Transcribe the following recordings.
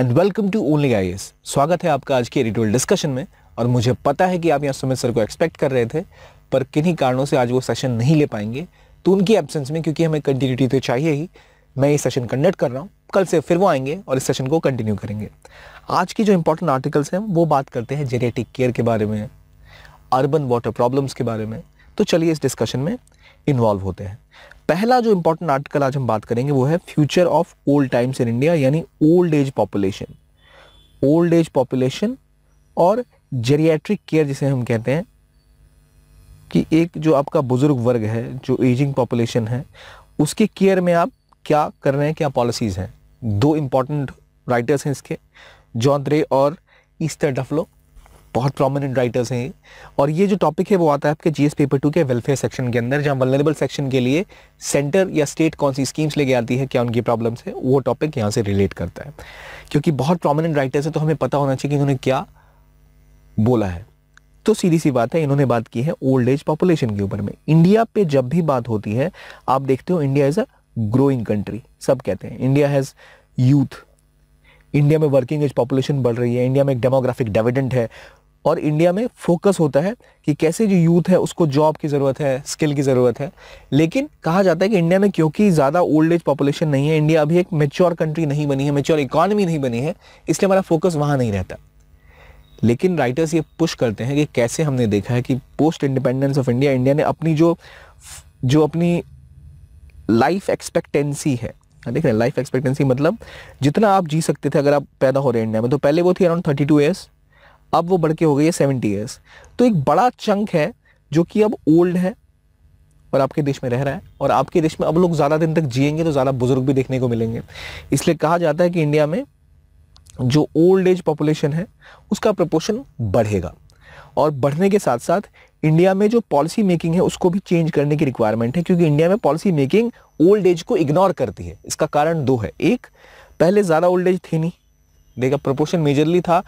and welcome to only I स्वागत है आपका आज के रिटोल डिस्कशन में और मुझे पता है कि आप यहाँ सुमित सर को एक्सपेक्ट कर रहे थे पर किन्हीं कारणों से आज वो सेशन नहीं ले पाएंगे तो उनकी एब्सेंस में क्योंकि हमें कंटिन्यूटी तो चाहिए ही मैं ये सेशन कंडक्ट कर रहा हूँ कल से फिर वो आएंगे और इस सेशन को कंटिन्यू करेंगे आज की जो इंपॉर्टेंट आर्टिकल्स हैं वो बात करते हैं जेनेटिक केयर के बारे में अर्बन वाटर प्रॉब्लम्स के बारे में तो चलिए इस डिस्कशन में इन्वॉल्व होते हैं पहला जो इंपॉर्टेंट आर्टिकल आज हम बात करेंगे वो है future of old times in India यानी old age population old age population और जेरियाट्रिक केयर जिसे हम कहते हैं कि एक जो आपका बुजुर्ग वर्ग है जो एजिंग पॉपुलेशन है उसके केयर में आप क्या कर रहे हैं क्या पॉलिसीज़ हैं दो इंपॉर्टेंट राइटर्स हैं इसके जॉन्द्रे और ईस्टर डफलो बहुत प्रोमिनेंट राइटर्स हैं और ये जो टॉपिक है वो आता है आपके जीएस पेपर टू के वेलफेयर सेक्शन के अंदर जहाँ वेलेबल सेक्शन के लिए सेंटर या स्टेट कौन सी स्कीम्स लेके आती है क्या उनकी प्रॉब्लम्स है वो टॉपिक यहाँ से रिलेट करता है क्योंकि बहुत प्रोमिनेंट राइटर्स हैं तो हमें पता होना चाहिए कि इन्होंने क्या बोला है तो सीधी सी बात है इन्होंने बात की है ओल्ड एज पॉपुलेशन के ऊपर में इंडिया पे जब भी बात होती है आप देखते हो India is a growing country सब कहते हैं इंडिया हैज़ यूथ इंडिया में वर्किंग एज पॉपुलेशन बढ़ रही है इंडिया में एक डेमोग्राफिक डेविडेंट है और इंडिया में फोकस होता है कि कैसे जो यूथ है उसको जॉब की ज़रूरत है स्किल की ज़रूरत है लेकिन कहा जाता है कि इंडिया में क्योंकि ज़्यादा ओल्ड एज पॉपुलेशन नहीं है इंडिया अभी एक मेच्योर कंट्री नहीं बनी है मेच्योर इकॉनमी नहीं बनी है इसलिए हमारा फोकस वहाँ नहीं रहता लेकिन राइटर्स ये पुश करते हैं कि कैसे हमने देखा है कि post independence of India India ने अपनी जो जो अपनी लाइफ एक्सपेक्टेंसी है हाँ, देख रहे हैं लाइफ एक्सपेक्टेंसी मतलब जितना आप जी सकते थे अगर आप पैदा हो रहे हैं इंडिया में तो पहले वो थी अराउंड थर्टी टू ईयर्स अब वो बढ़ के हो गई है सेवेंटी ईयर्स तो एक बड़ा चंक है जो कि अब ओल्ड है और आपके देश में रह रहा है और आपके देश में अब लोग ज़्यादा दिन तक जिएंगे तो ज़्यादा बुज़ुर्ग भी देखने को मिलेंगे इसलिए कहा जाता है कि इंडिया में जो ओल्ड एज पॉपुलेशन है उसका प्रपोर्शन बढ़ेगा और बढ़ने के साथ साथ इंडिया में जो पॉलिसी मेकिंग है उसको भी चेंज करने की रिक्वायरमेंट है क्योंकि इंडिया में पॉलिसी मेकिंग ओल्ड एज को इग्नोर करती है इसका कारण दो है एक पहले ज़्यादा ओल्ड एज थी नहीं देखा प्रपोर्शन मेजरली था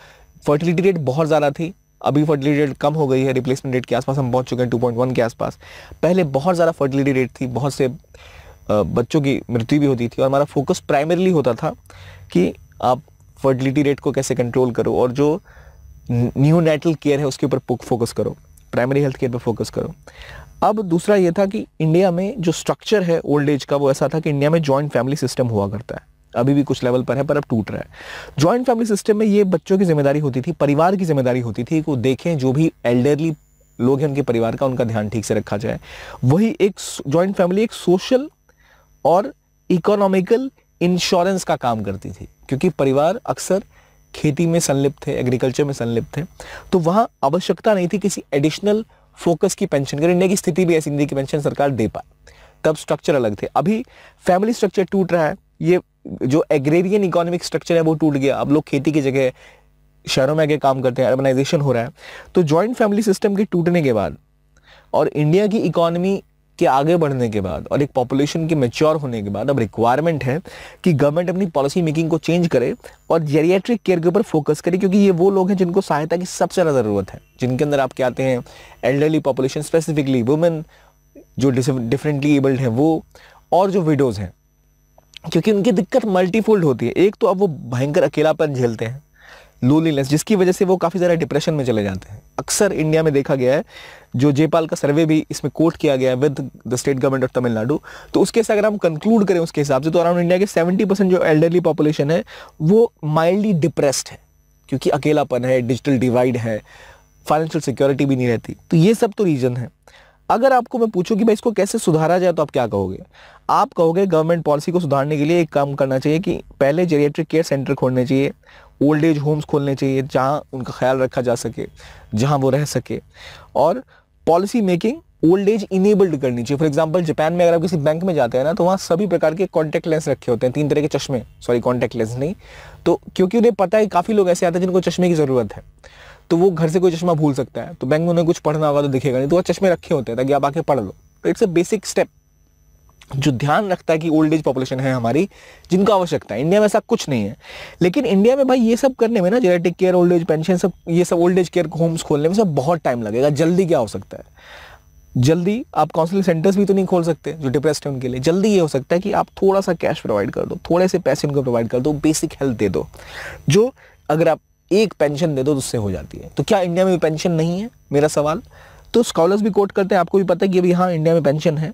फर्टिलिटी रेट बहुत ज़्यादा थी अभी फर्टिलिटी रेट कम हो गई है रिप्लेसमेंट रेट के आसपास हम पहुंच चुके हैं 2.1 के आसपास पहले बहुत ज़्यादा फर्टिलिटी रेट थी बहुत से बच्चों की मृत्यु भी होती थी और हमारा फोकस प्राइमरली होता था कि आप फर्टिलिटी रेट को कैसे कंट्रोल करो और जो न्यू नेटल केयर है उसके ऊपर फोकस करो प्राइमरी हेल्थ केयर पर फोकस करो अब दूसरा ये था कि इंडिया में जो स्ट्रक्चर है ओल्ड एज का वो ऐसा था कि इंडिया में जॉइंट फैमिली सिस्टम हुआ करता है अभी भी कुछ लेवल पर है पर अब टूट रहा है जॉइंट फैमिली सिस्टम में ये बच्चों की जिम्मेदारी होती थी परिवार की जिम्मेदारी होती थी को देखें जो भी एल्डरली लोग हैं उनके परिवार का उनका ध्यान ठीक से रखा जाए वही एक ज्वाइंट फैमिली एक सोशल और इकोनॉमिकल इंश्योरेंस का काम करती थी क्योंकि परिवार अक्सर खेती में संलिप्त थे एग्रीकल्चर में संलिप्त थे तो वहाँ आवश्यकता नहीं थी किसी एडिशनल फोकस की पेंशन कर इंडिया की स्थिति भी ऐसी थी कि पेंशन सरकार दे पाए तब स्ट्रक्चर अलग थे अभी फैमिली स्ट्रक्चर टूट रहा है ये जो एग्रेरियन इकोनॉमिक स्ट्रक्चर है वो टूट गया अब लोग खेती की जगह शहरों में आगे काम करते हैं अर्बनाइजेशन हो रहा है तो जॉइंट फैमिली सिस्टम के टूटने के बाद और इंडिया की इकोनॉमी के आगे बढ़ने के बाद और एक पॉपुलेशन के मेच्योर होने के बाद अब रिक्वायरमेंट है कि गवर्नमेंट अपनी पॉलिसी मेकिंग को चेंज करे और जेरिएट्रिक केयर के ऊपर फोकस करे क्योंकि ये वो लोग हैं जिनको सहायता की सबसे ज़्यादा ज़रूरत है जिनके अंदर आप क्या आते हैं एल्डरली पॉपुलेशन स्पेसिफिकली वुमेन जो डिफरेंटली एबल्ड हैं वो और जो विडोज़ हैं क्योंकि उनकी दिक्कत मल्टीफोल्ड होती है एक तो अब वो भयंकर अकेलापन झेलते हैं लोनलीनेस जिसकी वजह से वो काफ़ी ज़्यादा डिप्रेशन में चले जाते हैं अक्सर इंडिया में देखा गया है जो जयपाल का सर्वे भी इसमें कोट किया गया है with the state government of Tamil Nadu तो उसके से अगर हम कंक्लूड करें उसके हिसाब से तो अराउंड इंडिया के सेवेंटी परसेंट जो एल्डरली पॉपुलेशन है वो माइल्डली डिप्रेस्ड है क्योंकि अकेलापन है डिजिटल डिवाइड है फाइनेंशियल सिक्योरिटी भी नहीं रहती तो ये सब तो रीज़न है अगर आपको मैं पूछूं कि भाई इसको कैसे सुधारा जाए तो आप क्या कहोगे आप कहोगे गवर्नमेंट पॉलिसी को सुधारने के लिए एक काम करना चाहिए कि पहले जेरिएट्रिक केयर सेंटर खोलने चाहिए ओल्ड एज होम्स खोलने चाहिए जहाँ उनका ख्याल रखा जा सके जहाँ वो रह सके और policy making old age enabled करनी चाहिए फॉर एग्जाम्पल जापान में अगर आप किसी बैंक में जाते हैं ना तो वहाँ सभी प्रकार के कॉन्टैक्ट लेंस रखे होते हैं तीन तरह के चश्मे सॉरी कॉन्टैक्ट लेंस नहीं तो क्योंकि उन्हें पता है काफ़ी लोग ऐसे आते हैं जिनको चश्मे की ज़रूरत है तो वो घर से कोई चश्मा भूल सकता है तो बैंक में उन्हें कुछ पढ़ना होगा तो दिखेगा नहीं तो वह चश्मे रखे होते हैं ताकि आप आके पढ़ लो तो इट्स अ बेसिक स्टेप जो ध्यान रखता है कि ओल्ड एज पॉपुलेशन है हमारी जिनको आवश्यकता है इंडिया में ऐसा कुछ नहीं है लेकिन इंडिया में भाई ये सब करने में ना genetic care old age pension सब ये सब ओल्ड एज केयर होम्स खोलने में सब बहुत टाइम लगेगा जल्दी क्या हो सकता है जल्दी आप काउंसलिंग सेंटर्स भी तो नहीं खोल सकते जो डिप्रेस्ड है उनके लिए जल्दी ये हो सकता है कि आप थोड़ा सा कैश प्रोवाइड कर दो थोड़े से पैसे उनको प्रोवाइड कर दो बेसिक हेल्थ दे दो जो अगर आप एक पेंशन दे दो तो उससे हो जाती है तो क्या इंडिया में भी पेंशन नहीं है मेरा सवाल तो स्कॉलर्स भी कोट करते हैं आपको भी पता है कि अभी हाँ इंडिया में पेंशन है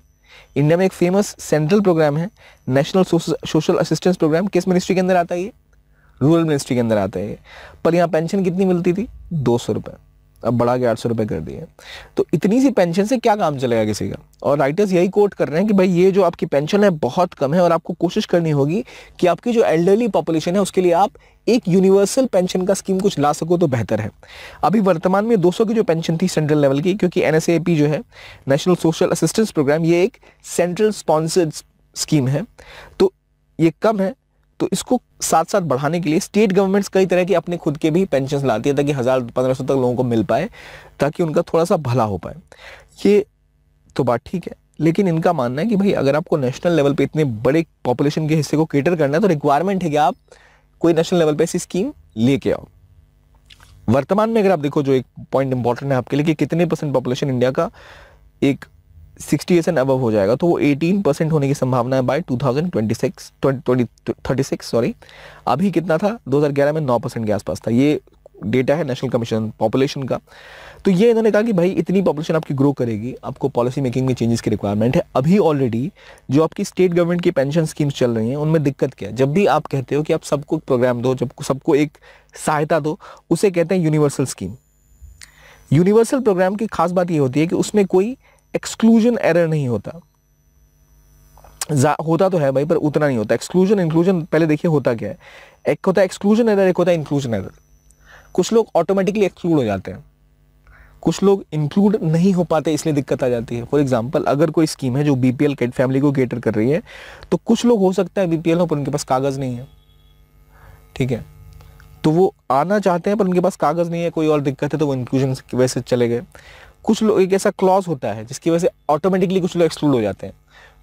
इंडिया में एक फेमस सेंट्रल प्रोग्राम है नेशनल सोशल असिस्टेंस प्रोग्राम किस मिनिस्ट्री के अंदर आता है ये रूरल मिनिस्ट्री के अंदर आता है ये पर यहाँ पेंशन कितनी मिलती थी दो सौ रुपये अब बढ़ा के आठ सौ रुपये कर दिए तो इतनी सी पेंशन से क्या काम चलेगा किसी का और राइटर्स यही कोट कर रहे हैं कि भाई ये जो आपकी पेंशन है बहुत कम है और आपको कोशिश करनी होगी कि आपकी जो एल्डरली पॉपुलेशन है उसके लिए आप एक यूनिवर्सल पेंशन का स्कीम कुछ ला सको तो बेहतर है अभी वर्तमान में 200 की जो पेंशन थी सेंट्रल लेवल की क्योंकि एन जो है नेशनल सोशल असिस्टेंस प्रोग्राम ये एक सेंट्रल स्पॉन्सर्ड स्कीम है तो ये कम है तो इसको साथ साथ बढ़ाने के लिए स्टेट गवर्नमेंट्स कई तरह के अपने खुद के भी पेंशन लाती है ताकि हज़ार पंद्रह सौ तक लोगों को मिल पाए ताकि उनका थोड़ा सा भला हो पाए ये तो बात ठीक है लेकिन इनका मानना है कि भाई अगर आपको नेशनल लेवल पे इतने बड़े पॉपुलेशन के हिस्से को केटर करना है तो रिक्वायरमेंट है कि आप कोई नेशनल लेवल पे ऐसी स्कीम लेके आओ वर्तमान में अगर आप देखो जो एक पॉइंट इंपॉर्टेंट है आपके लिए कि कितने परसेंट पॉपुलेशन इंडिया का एक सिक्सटी एस एंड अबव हो जाएगा तो वो एटीन परसेंट होने की संभावना है by two thousand twenty six twenty thirty six sorry अभी कितना था दो हज़ार ग्यारह में नौ परसेंट के आसपास था ये डेटा है नेशनल कमीशन पॉपुलेशन का तो ये इन्होंने कहा कि भाई इतनी पॉपुलेशन आपकी ग्रो करेगी आपको पॉलिसी मेकिंग में चेंजेस की रिक्वायरमेंट है अभी ऑलरेडी जो आपकी स्टेट गवर्नमेंट की पेंशन स्कीम्स चल रही हैं उनमें दिक्कत क्या है जब भी आप कहते हो कि आप सबको प्रोग्राम दो जब सबको एक सहायता दो उसे कहते हैं यूनिवर्सल स्कीम यूनिवर्सल प्रोग्राम की खास बात ये होती है कि उसमें कोई एक्सक्लूजन एरर नहीं होता होता तो है भाई पर उतना नहीं होता एक्सक्लूजन इंक्लूजन पहले देखिए होता क्या है एक होता है एक्सक्लूजन एरर एक होता है इंक्लूजन एरर कुछ लोग ऑटोमेटिकली एक्सक्लूड हो जाते हैं कुछ लोग इंक्लूड नहीं हो पाते इसलिए दिक्कत आ जाती है फॉर एग्जाम्पल अगर कोई स्कीम है जो बी पी एल फैमिली को केटर कर रही है तो कुछ लोग हो सकता है बी पी एल हो पर उनके पास कागज़ नहीं है ठीक है तो वो आना चाहते हैं पर उनके पास कागज़ नहीं है कोई और दिक्कत है तो वो इंक्लूजन वैसे चले गए कुछ लोग एक ऐसा क्लॉज होता है जिसकी वजह से ऑटोमेटिकली कुछ लोग एक्सक्लूड हो जाते हैं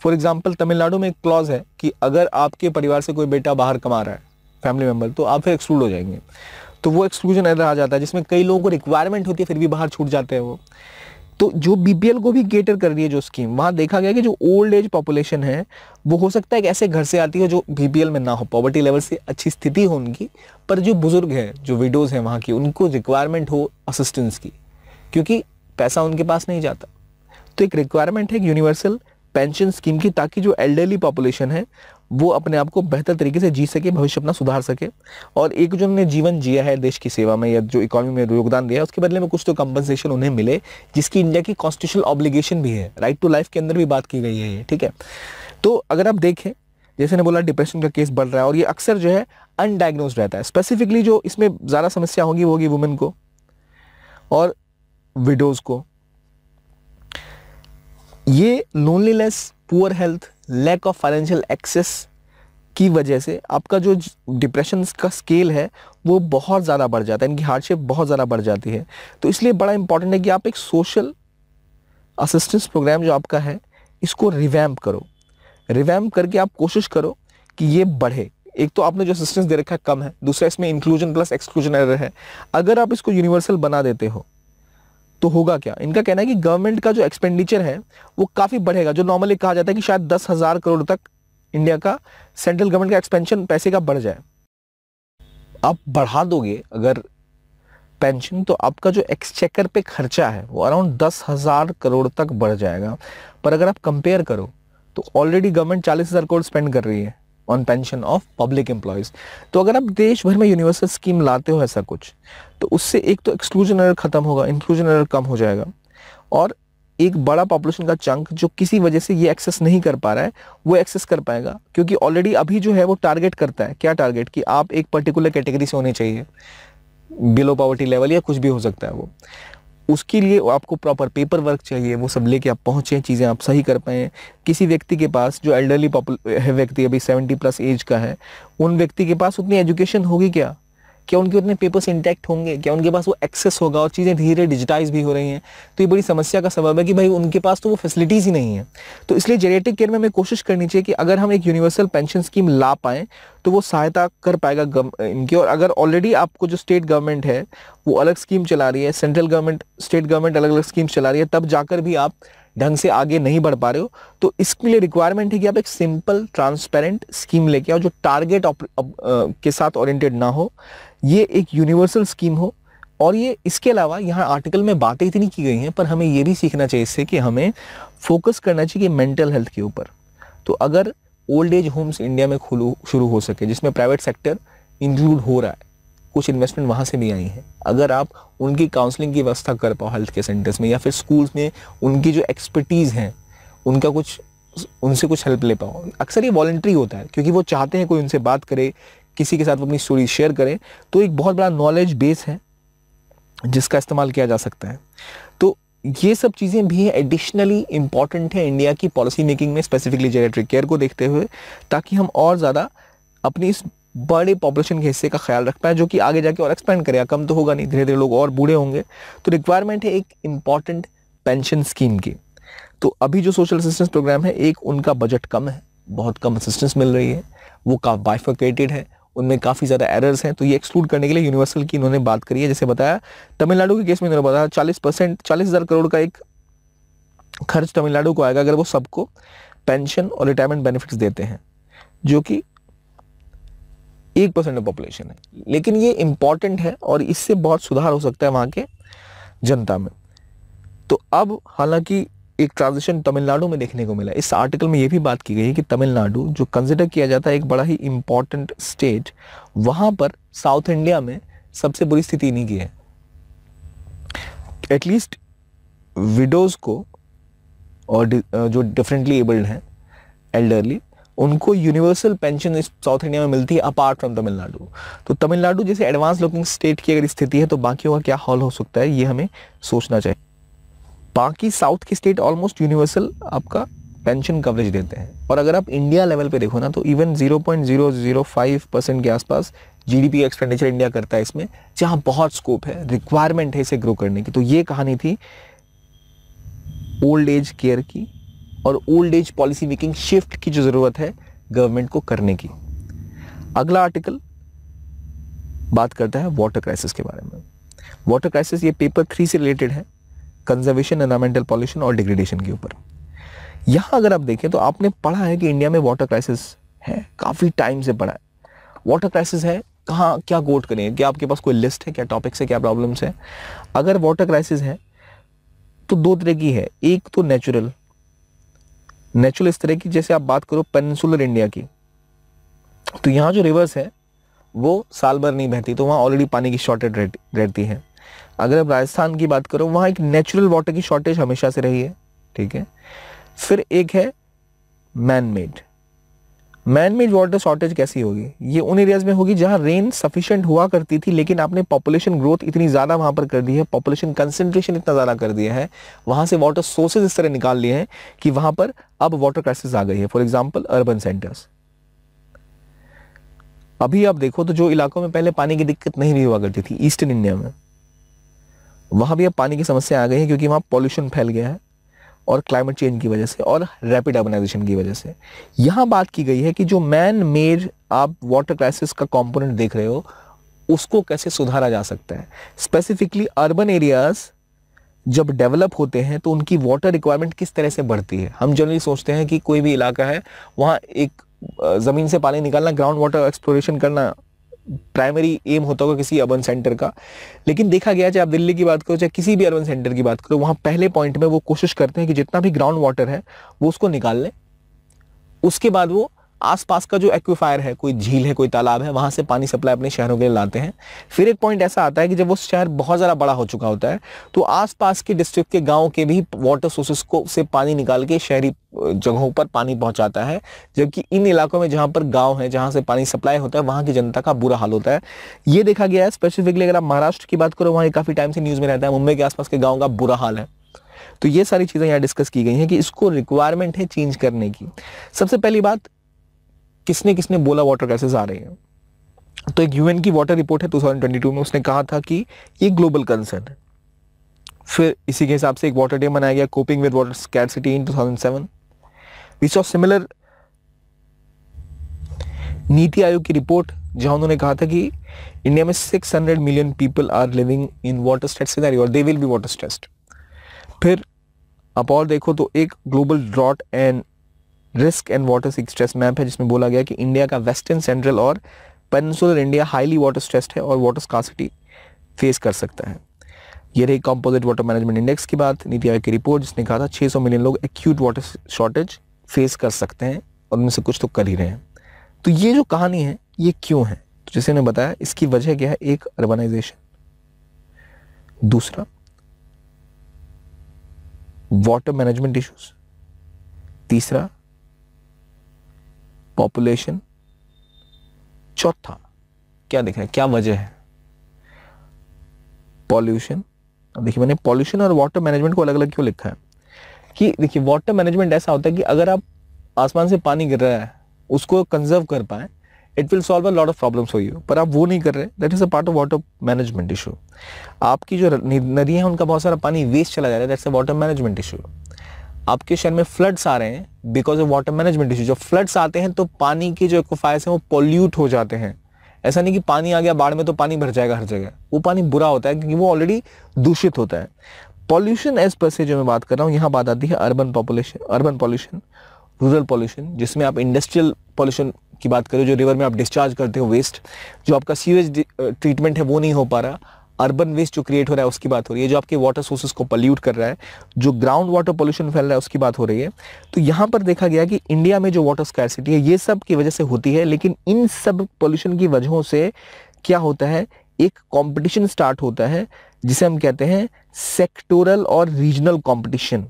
फॉर एग्जाम्पल तमिलनाडु में एक क्लॉज है कि अगर आपके परिवार से कोई बेटा बाहर कमा रहा है फैमिली मेम्बर तो आप फिर एक्सक्लूड हो जाएंगे तो वो एक्सक्लूजन इधर आ जाता है जिसमें कई लोगों को रिक्वायरमेंट होती है फिर भी बाहर छूट जाते हैं वो तो जो बीपीएल को भी गेटर कर रही है जो स्कीम वहाँ देखा गया कि जो ओल्ड एज पॉपुलेशन है वो हो सकता है एक ऐसे घर से आती है जो बीपीएल में ना हो पॉवर्टी लेवल से अच्छी स्थिति हो उनकी पर जो बुज़ुर्ग हैं जो विडोज़ हैं वहाँ की उनको रिक्वायरमेंट हो असिस्टेंस की क्योंकि पैसा उनके पास नहीं जाता तो एक रिक्वायरमेंट है एक यूनिवर्सल पेंशन स्कीम की ताकि जो एल्डरली पॉपुलेशन है वो अपने आप को बेहतर तरीके से जी सके भविष्य अपना सुधार सके और एक जो उन्होंने जीवन जिया है देश की सेवा में या जो इकोनॉमी में योगदान दिया है उसके बदले में कुछ तो कंपनसेशन उन्हें मिले जिसकी इंडिया की कॉन्स्टिट्यूशनल ऑब्लिगेशन भी है राइट टू लाइफ के अंदर भी बात की गई है ये ठीक है तो अगर आप देखें जैसे ने बोला डिप्रेशन का केस बढ़ रहा है और ये अक्सर जो है अनडायग्नोज रहता है स्पेसिफिकली जो इसमें ज़्यादा समस्या होगी वो होगी वुमेन को और विडोज़ को ये loneliness poor health lack of financial access की वजह से आपका जो डिप्रेशन का स्केल है वो बहुत ज़्यादा बढ़ जाता है इनकी हार्डशिप बहुत ज़्यादा बढ़ जाती है तो इसलिए बड़ा इंपॉर्टेंट है कि आप एक सोशल असिस्टेंस प्रोग्राम जो आपका है इसको रिवैम्प करो रिवैम्प करके आप कोशिश करो कि ये बढ़े एक तो आपने जो असिस्टेंस दे रखा है कम है दूसरा इसमें इंक्लूजन प्लस एक्सक्लूजन एरर है अगर आप इसको यूनिवर्सल बना देते हो तो होगा क्या इनका कहना है कि गवर्नमेंट का जो एक्सपेंडिचर है वो काफ़ी बढ़ेगा जो नॉर्मली कहा जाता है कि शायद दस हज़ार करोड़ तक इंडिया का सेंट्रल गवर्नमेंट का एक्सपेंशन पैसे का बढ़ जाए आप बढ़ा दोगे अगर पेंशन तो आपका जो एक्सचेकर पे खर्चा है वो अराउंड दस हज़ार करोड़ तक बढ़ जाएगा पर अगर आप कंपेयर करो तो ऑलरेडी गवर्नमेंट चालीस हज़ार करोड़ स्पेंड कर रही है on pension of public employees तो अगर आप देश भर में यूनिवर्सल स्कीम लाते हो ऐसा कुछ तो उससे एक तो एक्सक्लूजन एरर ख़त्म होगा इंक्लूजन एरर कम हो जाएगा और एक बड़ा पॉपुलेशन का चंक जो किसी वजह से ये एक्सेस नहीं कर पा रहा है वो एक्सेस कर पाएगा क्योंकि ऑलरेडी अभी जो है वो टारगेट करता है क्या टारगेट कि आप एक पर्टिकुलर कैटेगरी से होने चाहिए बिलो पॉवर्टी लेवल या कुछ भी हो सकता है वो उसके लिए आपको प्रॉपर पेपर वर्क चाहिए वो सब लेके आप पहुँचें चीज़ें आप सही कर पाएँ किसी व्यक्ति के पास जो एल्डरली है व्यक्ति अभी सेवेंटी प्लस एज का है उन व्यक्ति के पास उतनी एजुकेशन होगी क्या क्या उनके उतने पेपर्स इंटैक्ट होंगे क्या उनके पास वो एक्सेस होगा और चीज़ें धीरे धीरे डिजिटाइज भी हो रही हैं तो ये बड़ी समस्या का सबब है कि भाई उनके पास तो वो फैसिलिटीज़ ही नहीं है तो इसलिए जेनेटिक केयर में हमें कोशिश करनी चाहिए कि अगर हम एक यूनिवर्सल पेंशन स्कीम ला पाएँ तो वो सहायता कर पाएगा इनकी और अगर ऑलरेडी आपको जो स्टेट गवर्नमेंट है वो अलग स्कीम चला रही है सेंट्रल गवर्नमेंट स्टेट गवर्नमेंट अलग अलग स्कीम चला रही है तब जाकर भी आप ढंग से आगे नहीं बढ़ पा रहे हो तो इसके लिए रिक्वायरमेंट है कि आप एक सिंपल ट्रांसपेरेंट स्कीम लेके आओ जो टारगेट के साथ ओरिएंटेड ना हो ये एक यूनिवर्सल स्कीम हो और ये इसके अलावा यहाँ आर्टिकल में बातें इतनी की गई हैं पर हमें ये भी सीखना चाहिए इससे कि हमें फोकस करना चाहिए मेंटल हेल्थ के ऊपर तो अगर ओल्ड एज होम्स इंडिया में खुलू शुरू हो सके जिसमें प्राइवेट सेक्टर इंक्लूड हो रहा है कुछ इन्वेस्टमेंट वहाँ से भी आई हैं अगर आप उनकी काउंसलिंग की व्यवस्था कर पाओ हेल्थ केयर सेंटर्स में या फिर स्कूल्स में उनकी जो एक्सपर्टीज़ हैं उनका कुछ उनसे कुछ हेल्प ले पाओ अक्सर ये वॉल्ट्री होता है क्योंकि वो चाहते हैं कोई उनसे बात करे किसी के साथ अपनी स्टोरी शेयर करें तो एक बहुत बड़ा नॉलेज बेस है जिसका इस्तेमाल किया जा सकता है तो ये सब चीज़ें भी एडिशनली इम्पॉर्टेंट है इंडिया की पॉलिसी मेकिंग में स्पेसिफिकली जेनेट्रिक केयर को देखते हुए ताकि हम और ज़्यादा अपनी इस बड़े पॉपुलेशन के हिस्से का ख्याल रख पाए जो कि आगे जाके और एक्सपेंड करेगा कम तो होगा नहीं धीरे धीरे लोग और बूढ़े होंगे तो रिक्वायरमेंट है एक इंपॉर्टेंट पेंशन स्कीम की तो अभी जो सोशल असिस्टेंस प्रोग्राम है एक उनका बजट कम है बहुत कम असिस्टेंस मिल रही है वो का बाइफेटेड है उनमें काफ़ी ज़्यादा एरर्स हैं तो ये एक्सक्लूड करने के लिए यूनिवर्सल की इन्होंने बात करी है जैसे बताया तमिलनाडु के केस में इन्होंने बताया चालीस परसेंट चालीस हज़ार करोड़ का एक खर्च तमिलनाडु को आएगा अगर वो सबको पेंशन और रिटायरमेंट बेनिफिट्स देते हैं जो कि एक परसेंट पॉपुलेशन है लेकिन ये इम्पॉर्टेंट है और इससे बहुत सुधार हो सकता है वहाँ के जनता में तो अब हालांकि एक ट्रांजिशन तमिलनाडु में देखने को मिला इस आर्टिकल में ये भी बात की गई है कि तमिलनाडु जो कंसिडर किया जाता है एक बड़ा ही इम्पॉर्टेंट स्टेट वहाँ पर साउथ इंडिया में सबसे बुरी स्थिति नहीं की है एटलीस्ट विडोज़ को और जो डिफरेंटली एबल्ड हैं एल्डरली उनको यूनिवर्सल पेंशन इस साउथ इंडिया में मिलती है अपार्ट फ्रॉम तमिलनाडु तो तमिलनाडु जैसे एडवांस लुकिंग स्टेट की अगर स्थिति है तो बाकियों का क्या हॉल हो सकता है ये हमें सोचना चाहिए बाकी साउथ के स्टेट ऑलमोस्ट यूनिवर्सल आपका पेंशन कवरेज देते हैं और अगर आप इंडिया लेवल पे देखो ना तो इवन 0.005 परसेंट के आसपास जीडीपी एक्सपेंडिचर इंडिया करता है इसमें जहाँ बहुत स्कोप है रिक्वायरमेंट है इसे ग्रो करने की तो ये कहानी थी ओल्ड एज केयर की और old age policy making shift की जो ज़रूरत है गवर्नमेंट को करने की अगला आर्टिकल बात करता है वाटर क्राइसिस के बारे में वाटर क्राइसिस ये पेपर थ्री से रिलेटेड है कंजर्वेशन एनवायरमेंटल पॉल्यूशन और डिग्रेडेशन के ऊपर यहाँ अगर आप देखें तो आपने पढ़ा है कि इंडिया में वाटर क्राइसिस है काफ़ी टाइम से पढ़ा है वाटर क्राइसिस है कहाँ क्या गोट करेंगे क्या आपके पास कोई लिस्ट है क्या टॉपिक्स है क्या प्रॉब्लम्स है अगर वाटर क्राइसिस है तो दो तरह की है एक तो नेचुरल नेचुरल इस तरह की जैसे आप बात करो पेनसुलर इंडिया की तो यहाँ जो रिवर्स है वो साल भर नहीं बहती तो वहाँ ऑलरेडी पानी की शॉर्टेज रहती है अगर आप राजस्थान की बात करो वहाँ एक नेचुरल वाटर की शॉर्टेज हमेशा से रही है ठीक है फिर एक है man made man made water shortage कैसी होगी ये उन एरियाज में होगी जहाँ रेन सफिशेंट हुआ करती थी लेकिन आपने पॉपुलेशन ग्रोथ इतनी ज़्यादा वहाँ पर कर दी है पॉपुलेशन कंसनट्रेशन इतना ज़्यादा कर दिया है वहाँ से वाटर सोर्सेज इस तरह निकाल लिए हैं कि वहाँ पर अब वाटर क्राइसिस आ गई है फॉर एग्जाम्पल अर्बन सेंटर्स अभी आप देखो तो जो इलाकों में पहले पानी की दिक्कत नहीं भी हुआ करती थी ईस्टर्न इंडिया में वहाँ भी अब पानी की समस्या आ गई है क्योंकि वहाँ पॉल्यूशन फैल गया है और क्लाइमेट चेंज की वजह से और रैपिड अर्बनाइजेशन की वजह से यहाँ बात की गई है कि जो मैन मेड आप वाटर क्राइसिस का कंपोनेंट देख रहे हो उसको कैसे सुधारा जा सकता है स्पेसिफिकली अर्बन एरियाज़ जब डेवलप होते हैं तो उनकी वाटर रिक्वायरमेंट किस तरह से बढ़ती है हम जनरली सोचते हैं कि कोई भी इलाका है वहाँ एक ज़मीन से पानी निकालना ग्राउंड वाटर एक्सप्लोरेशन करना प्राइमरी एम होता होगा किसी अर्बन सेंटर का लेकिन देखा गया चाहे आप दिल्ली की बात करो चाहे किसी भी अर्बन सेंटर की बात करो वहाँ पहले पॉइंट में वो कोशिश करते हैं कि जितना भी ग्राउंड वाटर है वो उसको निकाल लें उसके बाद वो आसपास का जो एक्वीफायर है कोई झील है कोई तालाब है वहाँ से पानी सप्लाई अपने शहरों के लिए लाते हैं फिर एक पॉइंट ऐसा आता है कि जब वो शहर बहुत ज़्यादा बड़ा हो चुका होता है तो आसपास के डिस्ट्रिक्ट के गाँव के भी वाटर सोर्सेस को से पानी निकाल के शहरी जगहों पर पानी पहुंचाता है जबकि इन इलाकों में जहाँ पर गांव है जहाँ से पानी सप्लाई होता है वहाँ की जनता का बुरा हाल होता है ये देखा गया है स्पेसिफिकली अगर आप महाराष्ट्र की बात करो वहाँ काफ़ी टाइम से न्यूज़ में रहता है मुंबई के आसपास के गाँव का बुरा हाल है तो ये सारी चीज़ें यहाँ डिस्कस की गई हैं कि इसको रिक्वायरमेंट है चेंज करने की सबसे पहली बात किसने किसने बोला वाटर क्राइसिस आ रही है तो एक यूएन की वाटर रिपोर्ट है 2022 में उसने कहा था कि ये ग्लोबल कंसर्न है फिर इसी के हिसाब से एक वाटर डे मनाया गया coping with water scarcity in 2007 we saw similar NITI Aayog की रिपोर्ट जहां उन्होंने कहा था कि इंडिया में 600 million people are living in water stress scenario और they will be water stressed फिर आप और देखो तो एक global drought and risk and water stress map है जिसमें बोला गया कि इंडिया का वेस्टर्न सेंट्रल और peninsular India highly water stressed है और वाटर स्कासिटी फेस कर सकता है ये रही कॉम्पोजिट वाटर मैनेजमेंट इंडेक्स की बात नीति आयोग की रिपोर्ट जिसने कहा था 600 मिलियन लोग एक्यूट वाटर शॉर्टेज फेस कर सकते हैं और उनमें से कुछ तो कर ही रहे हैं तो ये जो कहानी है ये क्यों है तो जैसे मैंने बताया इसकी वजह क्या है एक अर्बनाइजेशन दूसरा वाटर मैनेजमेंट इश्यूज तीसरा पॉपुलेशन चौथा क्या देख रहे हैं क्या वजह है पॉल्यूशन अब देखिए मैंने पॉल्यूशन और वाटर मैनेजमेंट को अलग अलग क्यों लिखा है कि देखिए वाटर मैनेजमेंट ऐसा होता है कि अगर आप आसमान से पानी गिर रहा है उसको कंजर्व कर पाए it will solve a lot of problems for you पर आप वो नहीं कर रहे that is a part of water management issue आपकी जो नदियाँ हैं उनका बहुत सारा पानी वेस्ट चला जा रहा है that's a water management issue आपके शहर में फ्लड्स आ रहे हैं because of water management issue जब फ्लड्स आते हैं तो पानी के जो एक्वाफायर्स हैं वो पॉल्यूट हो जाते हैं ऐसा नहीं कि पानी आ गया बाढ़ में तो पानी भर जाएगा हर जगह वो पानी बुरा होता है क्योंकि वो ऑलरेडी दूषित होता है पॉल्यूशन एज पर से जो मैं बात कर रहा हूँ यहाँ बात आती है urban population urban pollution rural pollution जिसमें आप इंडस्ट्रियल पॉल्यूशन की बात करें जो रिवर में आप डिस्चार्ज करते हो वेस्ट जो आपका सीवेज ट्रीटमेंट है वो नहीं हो पा रहा अर्बन वेस्ट जो क्रिएट हो रहा है उसकी बात हो रही है जो आपके वाटर सोर्सेज को पल्यूट कर रहा है जो ग्राउंड वाटर पोल्यूशन फैल रहा है उसकी बात हो रही है तो यहाँ पर देखा गया कि इंडिया में जो वाटर स्कैरसिटी है ये सब की वजह से होती है लेकिन इन सब पोल्यूशन की वजहों से क्या होता है एक कॉम्पिटिशन स्टार्ट होता है जिसे हम कहते हैं सेक्टोरल और regional competition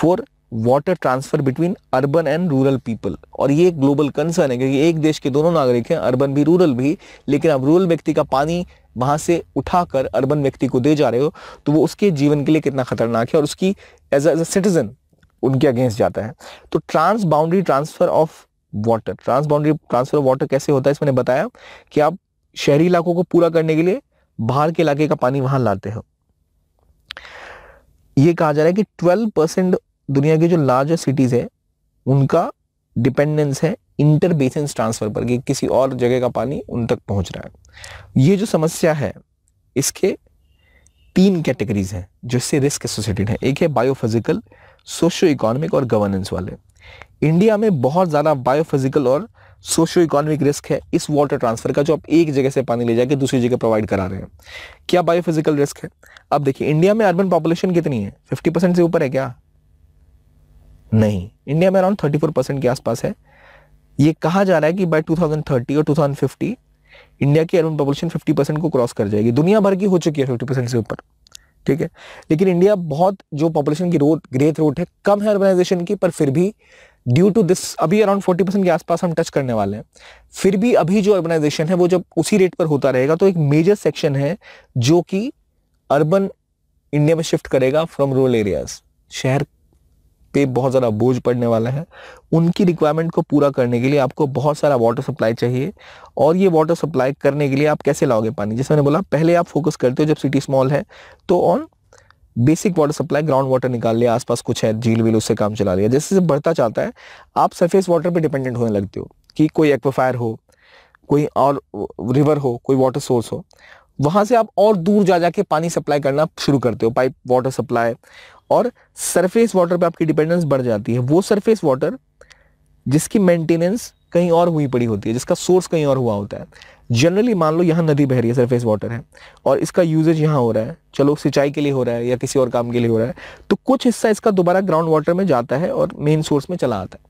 for water transfer between urban and rural people और ये एक ग्लोबल कंसर्न है क्योंकि एक देश के दोनों नागरिक हैं अर्बन भी रूरल भी लेकिन अब रूरल व्यक्ति का पानी वहाँ से उठाकर अर्बन व्यक्ति को दे जा रहे हो तो वो उसके जीवन के लिए कितना खतरनाक है और उसकी एज एज अ सिटीजन उनके अगेंस्ट जाता है तो trans boundary transfer of water trans boundary transfer of water कैसे होता है इसमें बताया कि आप शहरी इलाकों को पूरा करने के लिए बाहर के इलाके का पानी वहां लाते हो ये कहा जा रहा है कि 12 परसेंट दुनिया की जो लार्जर सिटीज़ है उनका डिपेंडेंस है इंटर बेसेंस ट्रांसफ़र पर कि किसी और जगह का पानी उन तक पहुंच रहा है ये जो समस्या है इसके तीन कैटेगरीज हैं जिससे रिस्क एसोसिएटेड है एक है बायोफिजिकल सोशो इकोनॉमिक और गवर्नेंस वाले इंडिया में बहुत ज़्यादा बायोफिजिकल और सोशो इकोनॉमिक रिस्क है इस वाटर ट्रांसफर का जो आप एक जगह से पानी ले जाकर दूसरी जगह प्रोवाइड करा रहे हैं क्या बायोफिजिकल रिस्क है अब देखिए इंडिया में अर्बन पॉपुलेशन कितनी है फिफ्टी परसेंट से ऊपर है क्या नहीं इंडिया में अराउंड थर्टी फोर परसेंट के आसपास है ये कहा जा रहा है कि बाय 2030 और 2050 इंडिया की अर्बन पॉपुलेशन 50 परसेंट को क्रॉस कर जाएगी दुनिया भर की हो चुकी है 50 परसेंट से ऊपर ठीक है लेकिन इंडिया बहुत जो पॉपुलेशन की रोड ग्रेथ रोड है कम है अर्बनाइजेशन की पर फिर भी ड्यू टू दिस अभी अराउंड फोर्टी परसेंट के आसपास हम टच करने वाले हैं फिर भी अभी जो अर्बनाइजेशन है वो जब उसी रेट पर होता रहेगा तो एक मेजर सेक्शन है जो कि अर्बन इंडिया में शिफ्ट करेगा फ्रॉम रूरल एरियाज शहर पे बहुत ज़्यादा बोझ पड़ने वाला है उनकी रिक्वायरमेंट को पूरा करने के लिए आपको बहुत सारा वाटर सप्लाई चाहिए और ये वाटर सप्लाई करने के लिए आप कैसे लाओगे पानी जैसे मैंने बोला पहले आप फोकस करते हो जब सिटी स्मॉल है तो on basic water supply ground water निकाल लिया आसपास कुछ है झील वील उससे काम चला लिया जैसे जैसे बढ़ता चाहता है आप सरफेस वाटर पर डिपेंडेंट होने लगते हो कि कोई एक्वाफायर हो कोई और रिवर हो कोई वाटर सोर्स हो वहाँ से आप और दूर जा जाके पानी सप्लाई करना शुरू करते हो पाइप वाटर सप्लाई और सरफेस वाटर पे आपकी डिपेंडेंस बढ़ जाती है वो सरफेस वाटर जिसकी मेंटेनेंस कहीं और हुई पड़ी होती है जिसका सोर्स कहीं और हुआ होता है जनरली मान लो यहाँ नदी बह रही है सरफेस वाटर है और इसका यूजेज यहाँ हो रहा है चलो सिंचाई के लिए हो रहा है या किसी और काम के लिए हो रहा है तो कुछ हिस्सा इसका दोबारा ग्राउंड वाटर में जाता है और मेन सोर्स में चला आता है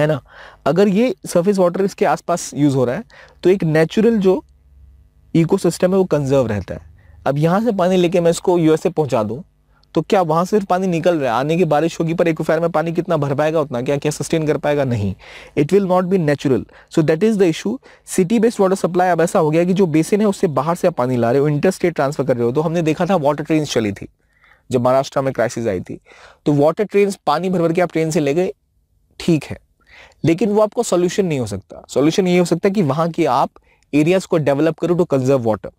है ना अगर ये सरफेस वाटर इसके आसपास यूज़ हो रहा है तो एक नेचुरल जो इकोसिस्टम है वो कंजर्व रहता है अब यहाँ से पानी लेके मैं इसको यूएसए से पहुँचा दूँ तो क्या वहाँ से फिर पानी निकल रहा है आने की बारिश होगी पर एक में पानी कितना भर पाएगा उतना क्या क्या सस्टेन कर पाएगा नहीं it will not be natural so that is the issue city based water supply अब ऐसा हो गया कि जो बेसिन है उससे बाहर से आप पानी ला रहे हो इंटर स्टेट ट्रांसफर कर रहे हो तो हमने देखा था वाटर ट्रेन चली थी जब महाराष्ट्र में क्राइसिस आई थी तो वाटर ट्रेन पानी भर भर के आप ट्रेन से ले गए ठीक है लेकिन वो आपको सोल्यूशन नहीं हो सकता सोल्यूशन ये हो सकता कि वहाँ की आप एरियाज को डेवलप करो टू कंजर्व वाटर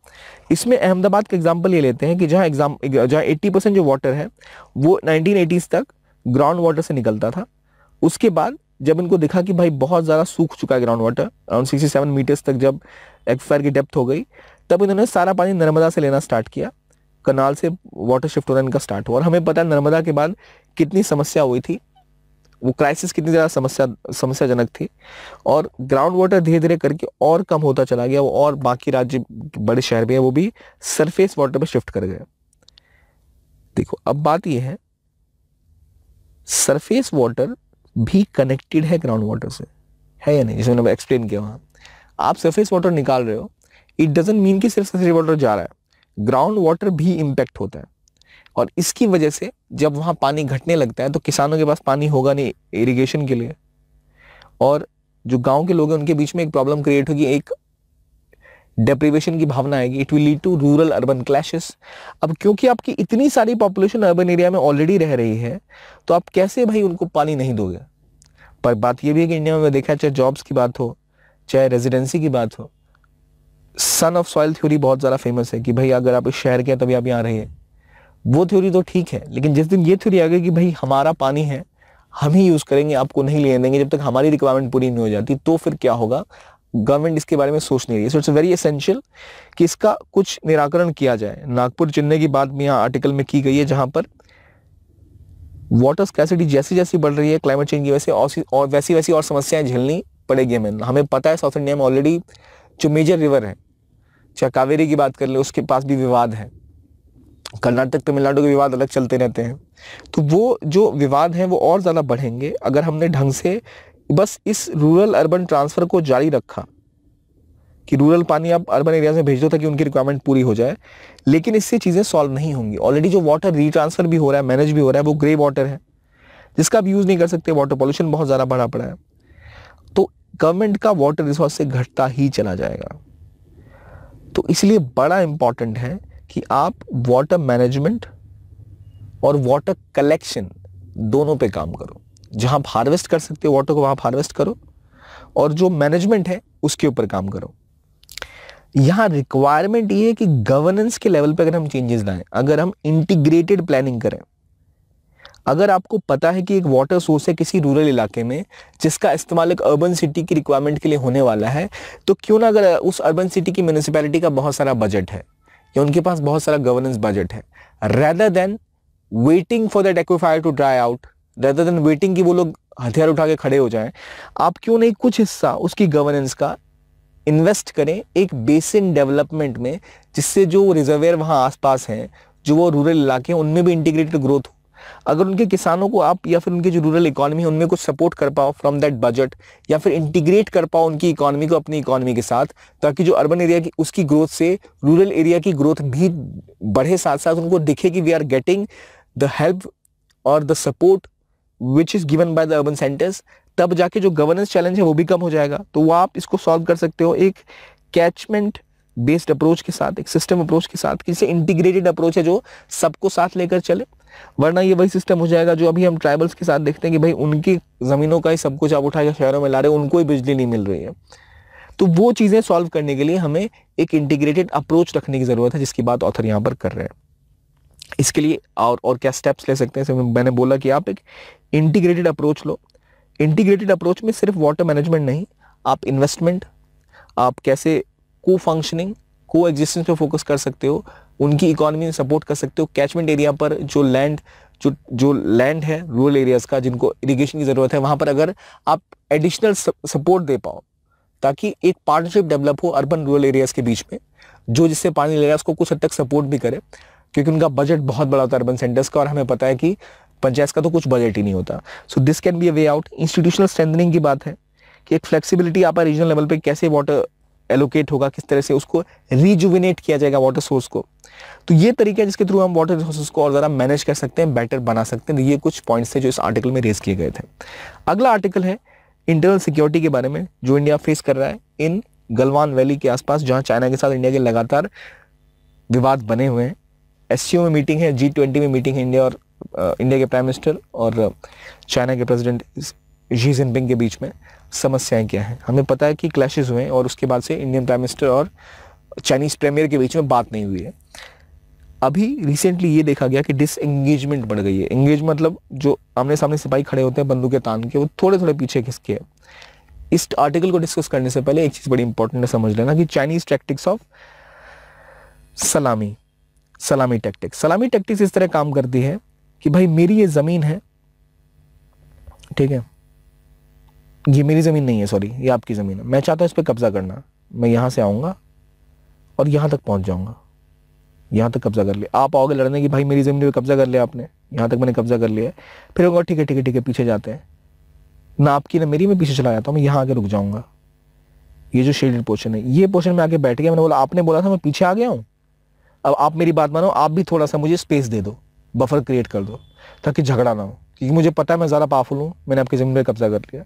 इसमें अहमदाबाद का एग्जाम्पल ये लेते हैं कि जहाँ एग्जाम जहाँ एट्टी परसेंट जो वाटर है वो नाइनटीन एटीज़ तक ग्राउंड वाटर से निकलता था उसके बाद जब इनको दिखा कि भाई बहुत ज़्यादा सूख चुका है ground water around sixty seven meters तक जब एक्सपायर की डेप्थ हो गई तब इन्होंने सारा पानी नर्मदा से लेना स्टार्ट किया कनाल से वाटर शिफ्ट होना इनका स्टार्ट हुआ और हमें पता है नर्मदा के बाद कितनी समस्या हुई थी वो क्राइसिस कितनी ज़्यादा समस्या समस्याजनक थी और ग्राउंड वाटर धीरे धीरे करके और कम होता चला गया वो और बाकी राज्य बड़े शहर भी हैं वो भी सरफेस वाटर पर शिफ्ट कर गए देखो अब बात यह है सरफेस वाटर भी कनेक्टेड है ग्राउंड वाटर से है या नहीं जैसे मैंने एक्सप्लेन किया वहाँ आप सरफेस वाटर निकाल रहे हो इट डजेंट मीन कि सिर्फ सरफेस वाटर जा रहा है ग्राउंड वाटर भी इम्पैक्ट होता है और इसकी वजह से जब वहाँ पानी घटने लगता है तो किसानों के पास पानी होगा नहीं इरिगेशन के लिए और जो गांव के लोग हैं उनके बीच में एक प्रॉब्लम क्रिएट होगी एक डेप्रीवेशन की भावना आएगी it will lead to rural urban clashes अब क्योंकि आपकी इतनी सारी पॉपुलेशन अर्बन एरिया में ऑलरेडी रह रही है तो आप कैसे भाई उनको पानी नहीं दोगे पर बात यह भी है कि इंडिया में देखा चाहे जॉब्स की बात हो चाहे रेजिडेंसी की बात हो सन ऑफ सॉइल थ्योरी बहुत ज़्यादा फेमस है कि भाई अगर आप इस शहर के हैं तभी आप यहाँ रहिए वो थ्योरी तो ठीक है लेकिन जिस दिन ये थ्योरी आ गई कि भाई हमारा पानी है हम ही यूज़ करेंगे आपको नहीं लेने देंगे जब तक हमारी रिक्वायरमेंट पूरी नहीं हो जाती तो फिर क्या होगा गवर्नमेंट इसके बारे में सोच नहीं रही है सो इट्स वेरी एसेंशियल कि इसका कुछ निराकरण किया जाए नागपुर चेन्नई की बात भी यहाँ आर्टिकल में की गई है जहाँ पर वाटर स्कैसिटी जैसी जैसी बढ़ रही है क्लाइमेट चेंज की वैसे और, और वैसी वैसी और समस्याएं झेलनी पड़ेगी हमें हमें पता है साउथ इंडिया में ऑलरेडी जो मेजर रिवर है चाहे कावेरी की बात कर ले उसके पास भी विवाद है कर्नाटक तमिलनाडु के विवाद अलग चलते रहते हैं तो वो जो विवाद हैं वो और ज़्यादा बढ़ेंगे अगर हमने ढंग से बस इस रूरल अर्बन ट्रांसफ़र को जारी रखा कि रूरल पानी आप अर्बन एरियाज में भेज दो ताकि उनकी रिक्वायरमेंट पूरी हो जाए लेकिन इससे चीज़ें सॉल्व नहीं होंगी ऑलरेडी जो वाटर रीट्रांसफ़र भी हो रहा है मैनेज भी हो रहा है वो ग्रे वाटर है जिसका आप यूज़ नहीं कर सकते वाटर पॉल्यूशन बहुत ज़्यादा बढ़ा पड़ा है तो गवर्नमेंट का वाटर रिसोर्स से घटता ही चला जाएगा तो इसलिए बड़ा इम्पॉर्टेंट है कि आप वाटर मैनेजमेंट और वाटर कलेक्शन दोनों पे काम करो जहाँ आप हार्वेस्ट कर सकते हो वाटर को वहाँ हार्वेस्ट करो और जो मैनेजमेंट है उसके ऊपर काम करो यहाँ रिक्वायरमेंट ये है कि गवर्नेंस के लेवल पे अगर हम चेंजेस लाएं अगर हम इंटीग्रेटेड प्लानिंग करें अगर आपको पता है कि एक वाटर सोर्स है किसी रूरल इलाके में जिसका इस्तेमाल एक अर्बन सिटी की रिक्वायरमेंट के लिए होने वाला है तो क्यों ना अगर उस अर्बन सिटी की म्यूनिसपैलिटी का बहुत सारा बजट है या उनके पास बहुत सारा गवर्नेंस बजट है rather than waiting for that aquifer to dry out rather than waiting कि वो लोग हथियार उठा के खड़े हो जाएं आप क्यों नहीं कुछ हिस्सा उसकी गवर्नेंस का इन्वेस्ट करें एक बेसिन डेवलपमेंट में जिससे जो रिजर्वेयर वहाँ आसपास हैं जो वो रूरल इलाके हैं उनमें भी इंटीग्रेटेड ग्रोथ हो अगर उनके किसानों को आप या फिर उनकी जो रूरल इकोनॉमी है उनमें कुछ सपोर्ट कर पाओ फ्रॉम दैट बजट या फिर इंटीग्रेट कर पाओ उनकी इकोनॉमी को अपनी इकोनॉमी के साथ ताकि जो अर्बन एरिया की उसकी ग्रोथ से रूरल एरिया की ग्रोथ भी बढ़े साथ साथ उनको दिखे कि we are getting the help और the support which is given by the urban centres तब जाके जो गवर्नेंस चैलेंज है वो भी कम हो जाएगा तो वो आप इसको सॉल्व कर सकते हो एक कैचमेंट बेस्ड अप्रोच के साथ एक सिस्टम अप्रोच के साथ किसी इंटीग्रेटेड अप्रोच है जो सबको साथ लेकर चले वरना ये वही सिस्टम हो जाएगा जो अभी हम ट्राइबल्स के साथ देखते हैं कि भाई उनकी ज़मीनों का ही सब कुछ आप उठा के शहरों में ला रहे उनको ही बिजली नहीं मिल रही है तो वो चीज़ें सॉल्व करने के लिए हमें एक इंटीग्रेटेड अप्रोच रखने की ज़रूरत है जिसकी बात ऑथर यहाँ पर कर रहे हैं इसके लिए और और क्या स्टेप्स ले सकते हैं मैंने बोला कि आप एक इंटीग्रेटेड अप्रोच लो इंटीग्रेटेड अप्रोच में सिर्फ वाटर मैनेजमेंट नहीं आप इन्वेस्टमेंट आप कैसे को फंक्शनिंग को एग्जिस्टेंस पे फोकस कर सकते हो उनकी इकोनॉमी सपोर्ट कर सकते हो कैचमेंट एरिया पर जो लैंड जो जो लैंड है रूरल एरियाज़ का जिनको इरीगेशन की ज़रूरत है वहाँ पर अगर आप एडिशनल सपोर्ट दे पाओ ताकि एक पार्टनरशिप डेवलप हो अर्बन रूरल एरियाज़ के बीच में जो जिससे पानी ले रहा है उसको कुछ हद तक सपोर्ट भी करे क्योंकि उनका बजट बहुत बड़ा होता है अर्बन सेंटर्स का और हमें पता है कि पंचायत का तो कुछ बजट ही नहीं होता so this can be a way out institutional strengthening की बात है कि एक फ्लेक्सिबिलिटी आप रीजनल लेवल पे कैसे वाटर एलोकेट होगा किस तरह से उसको रिजुविनेट किया जाएगा वाटर सोर्स को तो ये तरीका है जिसके थ्रू हम वाटर रिसोर्सेज को और ज़्यादा मैनेज कर सकते हैं बेटर बना सकते हैं तो ये कुछ पॉइंट्स थे जो इस आर्टिकल में रेज किए गए थे अगला आर्टिकल है इंटरनल सिक्योरिटी के बारे में जो इंडिया फेस कर रहा है इन गलवान वैली के आसपास जहाँ चाइना के साथ इंडिया के लगातार विवाद बने हुए हैं एस में मीटिंग है जी में मीटिंग है इंडिया और इंडिया के प्राइम मिनिस्टर और चाइना के प्रेसिडेंट जी जिनपिंग के बीच में समस्याएं क्या हैं हमें पता है कि क्लैशेज हुए और उसके बाद से इंडियन प्राइम मिनिस्टर और चाइनीज़ प्रीमियर के बीच में बात नहीं हुई है अभी रिसेंटली ये देखा गया कि डिसएंगेजमेंट बढ़ गई है एंगेज मतलब जो आमने सामने सिपाही खड़े होते हैं के तान के वो थोड़े थोड़े पीछे खिसके हैं इस आर्टिकल को डिस्कस करने से पहले एक चीज़ बड़ी इंपॉर्टेंट है समझ लेना कि चाइनीज़ टैक्टिक्स ऑफ सलामी सलामी टैक्टिक्स सलामी टैक्टिक्स इस तरह काम करती है कि भाई मेरी ये ज़मीन है ठीक है ये मेरी ज़मीन नहीं है सॉरी ये आपकी ज़मीन है मैं चाहता हूँ इस पर कब्ज़ा करना मैं यहाँ से आऊँगा और यहाँ तक पहुँच जाऊँगा यहाँ तक कब्ज़ा कर लिया आप आओगे लड़ने की भाई मेरी ज़मीन पर कब्ज़ा कर लिया आपने यहाँ तक मैंने कब्ज़ा कर लिया है फिर होगा ठीक है ठीक है ठीक है पीछे जाते हैं ना आपकी ना मेरी मैं पीछे चला जाता हूँ मैं यहाँ आके रुक जाऊँगा ये जो शेडेड पोर्शन है ये पोर्शन में आके बैठ गया मैंने बोला आपने बोला था मैं पीछे आ गया हूँ अब आप मेरी बात मानो आप भी थोड़ा सा मुझे स्पेस दे दो बफर क्रिएट कर दो ताकि झगड़ा ना हो क्योंकि मुझे पता है मैं ज़्यादा पावरफुल हूँ मैंने आपकी ज़मीन पर कब्ज़ा कर लिया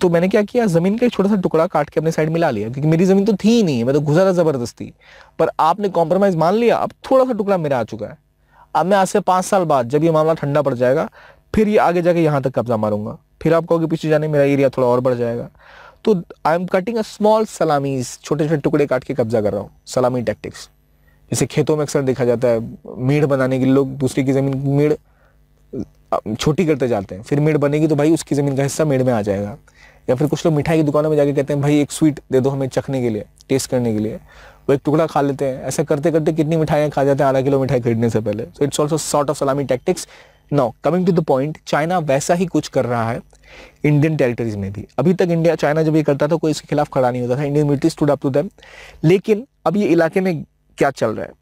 तो मैंने क्या किया ज़मीन का एक छोटा सा टुकड़ा काट के अपने साइड मिला लिया क्योंकि मेरी ज़मीन तो थी ही नहीं मैं तो घुसा था ज़बरदस्ती पर आपने कॉम्प्रोमाइज़ मान लिया अब थोड़ा सा टुकड़ा मेरा आ चुका है अब मैं आज से पाँच साल बाद जब ये मामला ठंडा पड़ जाएगा फिर ये आगे जाके यहाँ तक कब्जा मारूंगा फिर आप कहोगे पीछे जाने मेरा एरिया थोड़ा और बढ़ जाएगा तो I am cutting a small salamis छोटे छोटे टुकड़े काट के कब्जा कर रहा हूँ सलामी टैक्टिक्स जैसे खेतों में अक्सर देखा जाता है मेड़ बनाने के लिए लोग दूसरी की ज़मीन मेड़ छोटी करते जाते हैं फिर मेड़ बनेगी तो भाई उसकी ज़मीन का हिस्सा मेड़ में आ जाएगा या फिर कुछ लोग मिठाई की दुकानों में जाके कहते हैं भाई एक स्वीट दे दो हमें चखने के लिए टेस्ट करने के लिए वो एक टुकड़ा खा लेते हैं ऐसा करते करते कितनी मिठाइयाँ खा जाते हैं आधा किलो मिठाई खरीदने से पहले so it's also sort of salami tactics now coming to the point China वैसा ही कुछ कर रहा है इंडियन टेरिटरीज में भी अभी तक इंडिया चाइना जब ये करता था कोई इसके खिलाफ खड़ा नहीं होता था Indian military stood up to them लेकिन अब ये इलाके में क्या चल रहा है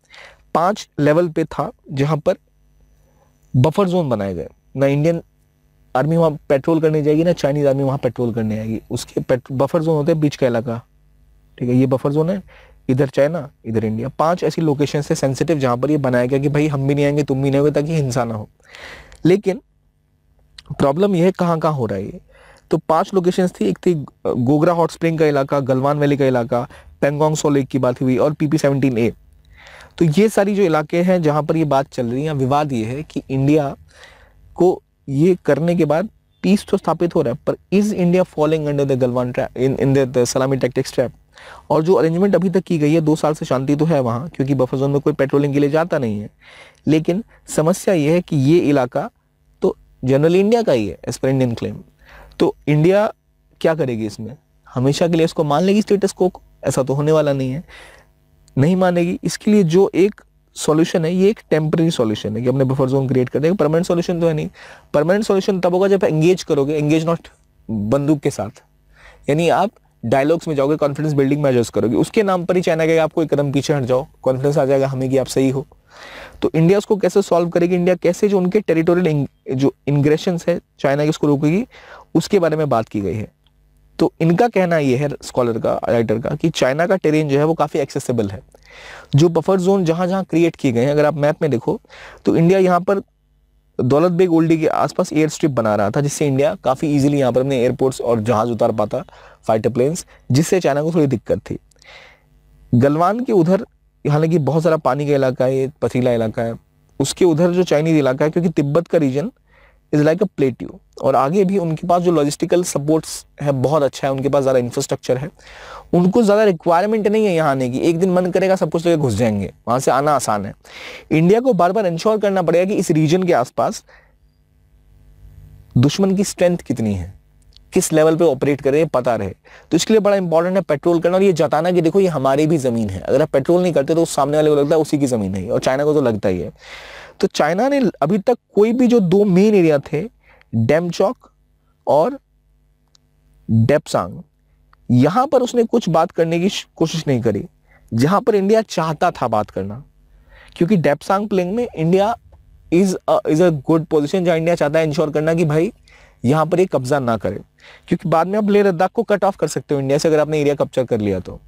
पांच लेवल पे था जहां पर बफर जोन बनाए गए ना इंडियन आर्मी वहाँ पेट्रोल करने जाएगी ना चाइनीज़ आर्मी वहाँ पेट्रोल करने आएगी उसके बफर जोन होते हैं बीच का इलाका ठीक है ये बफर जोन है इधर चाइना इधर इंडिया पांच ऐसी लोकेशन है सेंसिटिव जहाँ पर ये बनाया गया कि भाई हम भी नहीं आएंगे तुम भी नहीं होगे ताकि हिंसा ना हो लेकिन प्रॉब्लम यह है कहाँ कहाँ हो रहा है ये तो पांच लोकेशन थी एक थी गोगरा हॉट स्प्रिंग का इलाका गलवान वैली का इलाका पेंगोंग सो लेक की बात हुई और पीपी सेवनटीन ए तो ये सारी जो इलाके हैं जहाँ पर ये बात चल रही है विवाद ये है कि इंडिया को ये करने के बाद पीस तो स्थापित हो रहा है पर is India following under the Galwan trap in in the salami tactics trap और जो अरेंजमेंट अभी तक की गई है दो साल से शांति तो है वहाँ क्योंकि बफर जोन में कोई पेट्रोलिंग के लिए जाता नहीं है लेकिन समस्या यह है कि ये इलाका तो जनरल इंडिया का ही है एज पर इंडियन क्लेम तो इंडिया क्या करेगी इसमें हमेशा के लिए इसको मान लेगी स्टेटस को ऐसा तो होने वाला नहीं है नहीं मानेगी इसके लिए जो एक सॉल्यूशन है ये एक टेम्प्रेरी सॉल्यूशन है कि हमने बफर जोन क्रिएट कर दिया परमानेंट सॉल्यूशन तो है नहीं परमानेंट सॉल्यूशन तब होगा जब एंगेज करोगे एंगेज नॉट बंदूक के साथ यानी आप डायलॉग्स में जाओगे कॉन्फिडेंस बिल्डिंग मेजर्स करोगे उसके नाम पर ही चाइना कहेगा आपको एक कदम पीछे हट जाओ कॉन्फिडेंस आ जाएगा हमें कि आप सही हो तो इंडिया उसको कैसे सॉल्व करेगी इंडिया कैसे जो उनके टेरिटोरियल जो इंग्रेशन है चाइना के उसको रोकेगी उसके बारे में बात की गई है तो इनका कहना ये है स्कॉलर का राइटर का कि चाइना का टेरेन जो है वो काफ़ी एक्सेसिबल है जो बफर जोन जहाँ जहाँ क्रिएट किए गए हैं अगर आप मैप में देखो तो इंडिया यहाँ पर दौलत बेग ओल्डी के आसपास एयर स्ट्रिप बना रहा था जिससे इंडिया काफ़ी इजीली यहाँ पर अपने एयरपोर्ट्स और जहाज़ उतार पाता फाइटर प्लेन्स जिससे चाइना को थोड़ी दिक्कत थी गलवान के उधर हालांकि बहुत सारा पानी का इलाका है पथीला इलाका है उसके उधर जो चाइनीज इलाका है क्योंकि तिब्बत का region is like a plateau और आगे भी उनके पास जो लॉजिस्टिकल सपोर्ट्स है बहुत अच्छा है उनके पास ज़्यादा इंफ्रास्ट्रक्चर है उनको ज़्यादा रिक्वायरमेंट नहीं है यहाँ आने की एक दिन मन करेगा सब कुछ लेकर घुस जाएंगे वहाँ से आना आसान है इंडिया को बार बार इंश्योर करना पड़ेगा कि इस रीजन के आसपास दुश्मन की स्ट्रेंथ कितनी है किस लेवल पे ऑपरेट करें पता रहे तो इसके लिए बड़ा इंपॉर्टेंट है पेट्रोल करना और ये जताना कि देखो ये हमारी भी ज़मीन है अगर आप पेट्रोल नहीं करते तो सामने वाले को लगता है उसी की ज़मीन है और चाइना को तो लगता ही है तो चाइना ने अभी तक कोई भी जो दो मेन एरिया थे चौक और डेपसांग यहाँ पर उसने कुछ बात करने की कोशिश नहीं करी जहाँ पर इंडिया चाहता था बात करना क्योंकि डेपसांग प्लेंग में India is is a good position जहाँ इंडिया चाहता है इंश्योर करना कि भाई यहाँ पर ये कब्जा ना करे क्योंकि बाद में आप लेह लद्दाख को कट ऑफ कर सकते हो इंडिया से अगर आपने एरिया कब्जा कर लिया तो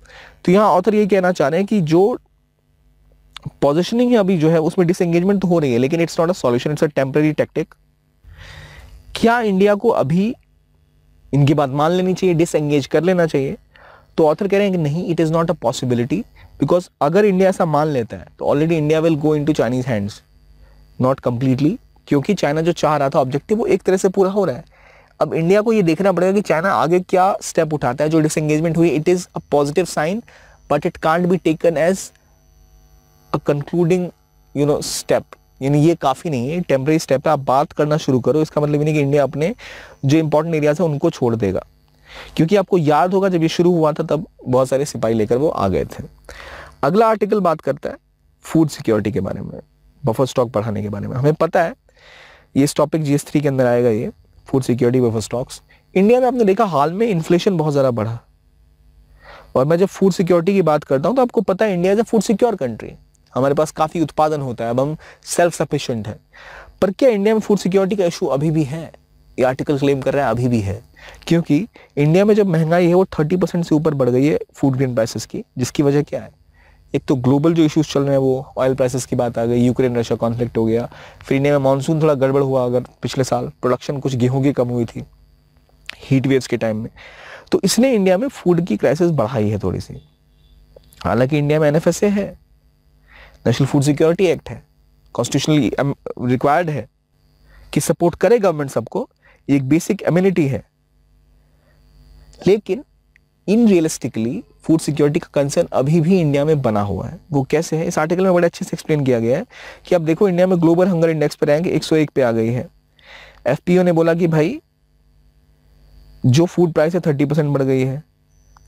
तो यहाँ ऑथर ये कहना चाह रहे हैं कि जो पोजिशनिंग अभी जो है उसमें डिसंगेजमेंट तो हो रही है लेकिन it's not a solution it's a temporary tactic क्या इंडिया को अभी इनकी बात मान लेनी चाहिए डिसंगेज कर लेना चाहिए तो ऑथर कह रहे हैं कि नहीं it is not a possibility because अगर इंडिया ऐसा मान लेता है तो already India will go into Chinese hands not completely क्योंकि चाइना जो चाह रहा था ऑब्जेक्टिव वो एक तरह से पूरा हो रहा है अब इंडिया को ये देखना पड़ेगा कि चाइना आगे क्या स्टेप उठाता है जो डिसंगेजमेंट हुई it is a positive sign but it can't be taken as a concluding you know step यानी ये काफ़ी नहीं है टेम्प्रेरी स्टेप है आप बात करना शुरू करो इसका मतलब ये नहीं कि इंडिया अपने जो इंपॉर्टेंट एरियाज है उनको छोड़ देगा क्योंकि आपको याद होगा जब ये शुरू हुआ था तब बहुत सारे सिपाही लेकर वो आ गए थे अगला आर्टिकल बात करता है फूड सिक्योरिटी के बारे में बफर स्टॉक बढ़ाने के बारे में हमें पता है ये इस टॉपिक जी एस थ्री के अंदर आएगा ये food security buffer stocks India में आपने देखा हाल में इन्फ्लेशन बहुत ज़्यादा बढ़ा और मैं जब फूड सिक्योरिटी की बात करता हूँ तो आपको पता है India is a food secure country हमारे पास काफ़ी उत्पादन होता है अब हम सेल्फ सफिशेंट हैं पर क्या इंडिया में फूड सिक्योरिटी का इशू अभी भी है ये आर्टिकल क्लेम कर रहा है अभी भी है क्योंकि इंडिया में जब महंगाई है वो थर्टी परसेंट से ऊपर बढ़ गई है फूड ग्रीन प्राइसेस की जिसकी वजह क्या है एक तो ग्लोबल जो इश्यूज चल रहे हैं वो ऑयल प्राइसेस की बात आ गई यूक्रेन रशिया कॉन्फ्लिक्ट हो गया फिर इंडिया में मानसून थोड़ा गड़बड़ हुआ अगर पिछले साल प्रोडक्शन कुछ गेहूं की कम हुई थी हीट वेव्स के टाइम में तो इसने इंडिया में फूड की क्राइसिस बढ़ाई है थोड़ी सी हालांकि इंडिया में एन है नेशनल फूड सिक्योरिटी एक्ट है कॉन्स्टिट्यूशनली रिक्वायर्ड um, है कि सपोर्ट करे गवर्नमेंट सबको एक बेसिक एम्यूनिटी है लेकिन इन रियलिस्टिकली फूड सिक्योरिटी का कंसर्न अभी भी इंडिया में बना हुआ है वो कैसे है इस आर्टिकल में बड़े अच्छे से एक्सप्लेन किया गया है कि आप देखो इंडिया में ग्लोबल हंगर इंडेक्स पर रैंक 101 पे आ गई है एफ ने बोला कि भाई जो फूड प्राइस है थर्टी परसेंट बढ़ गई है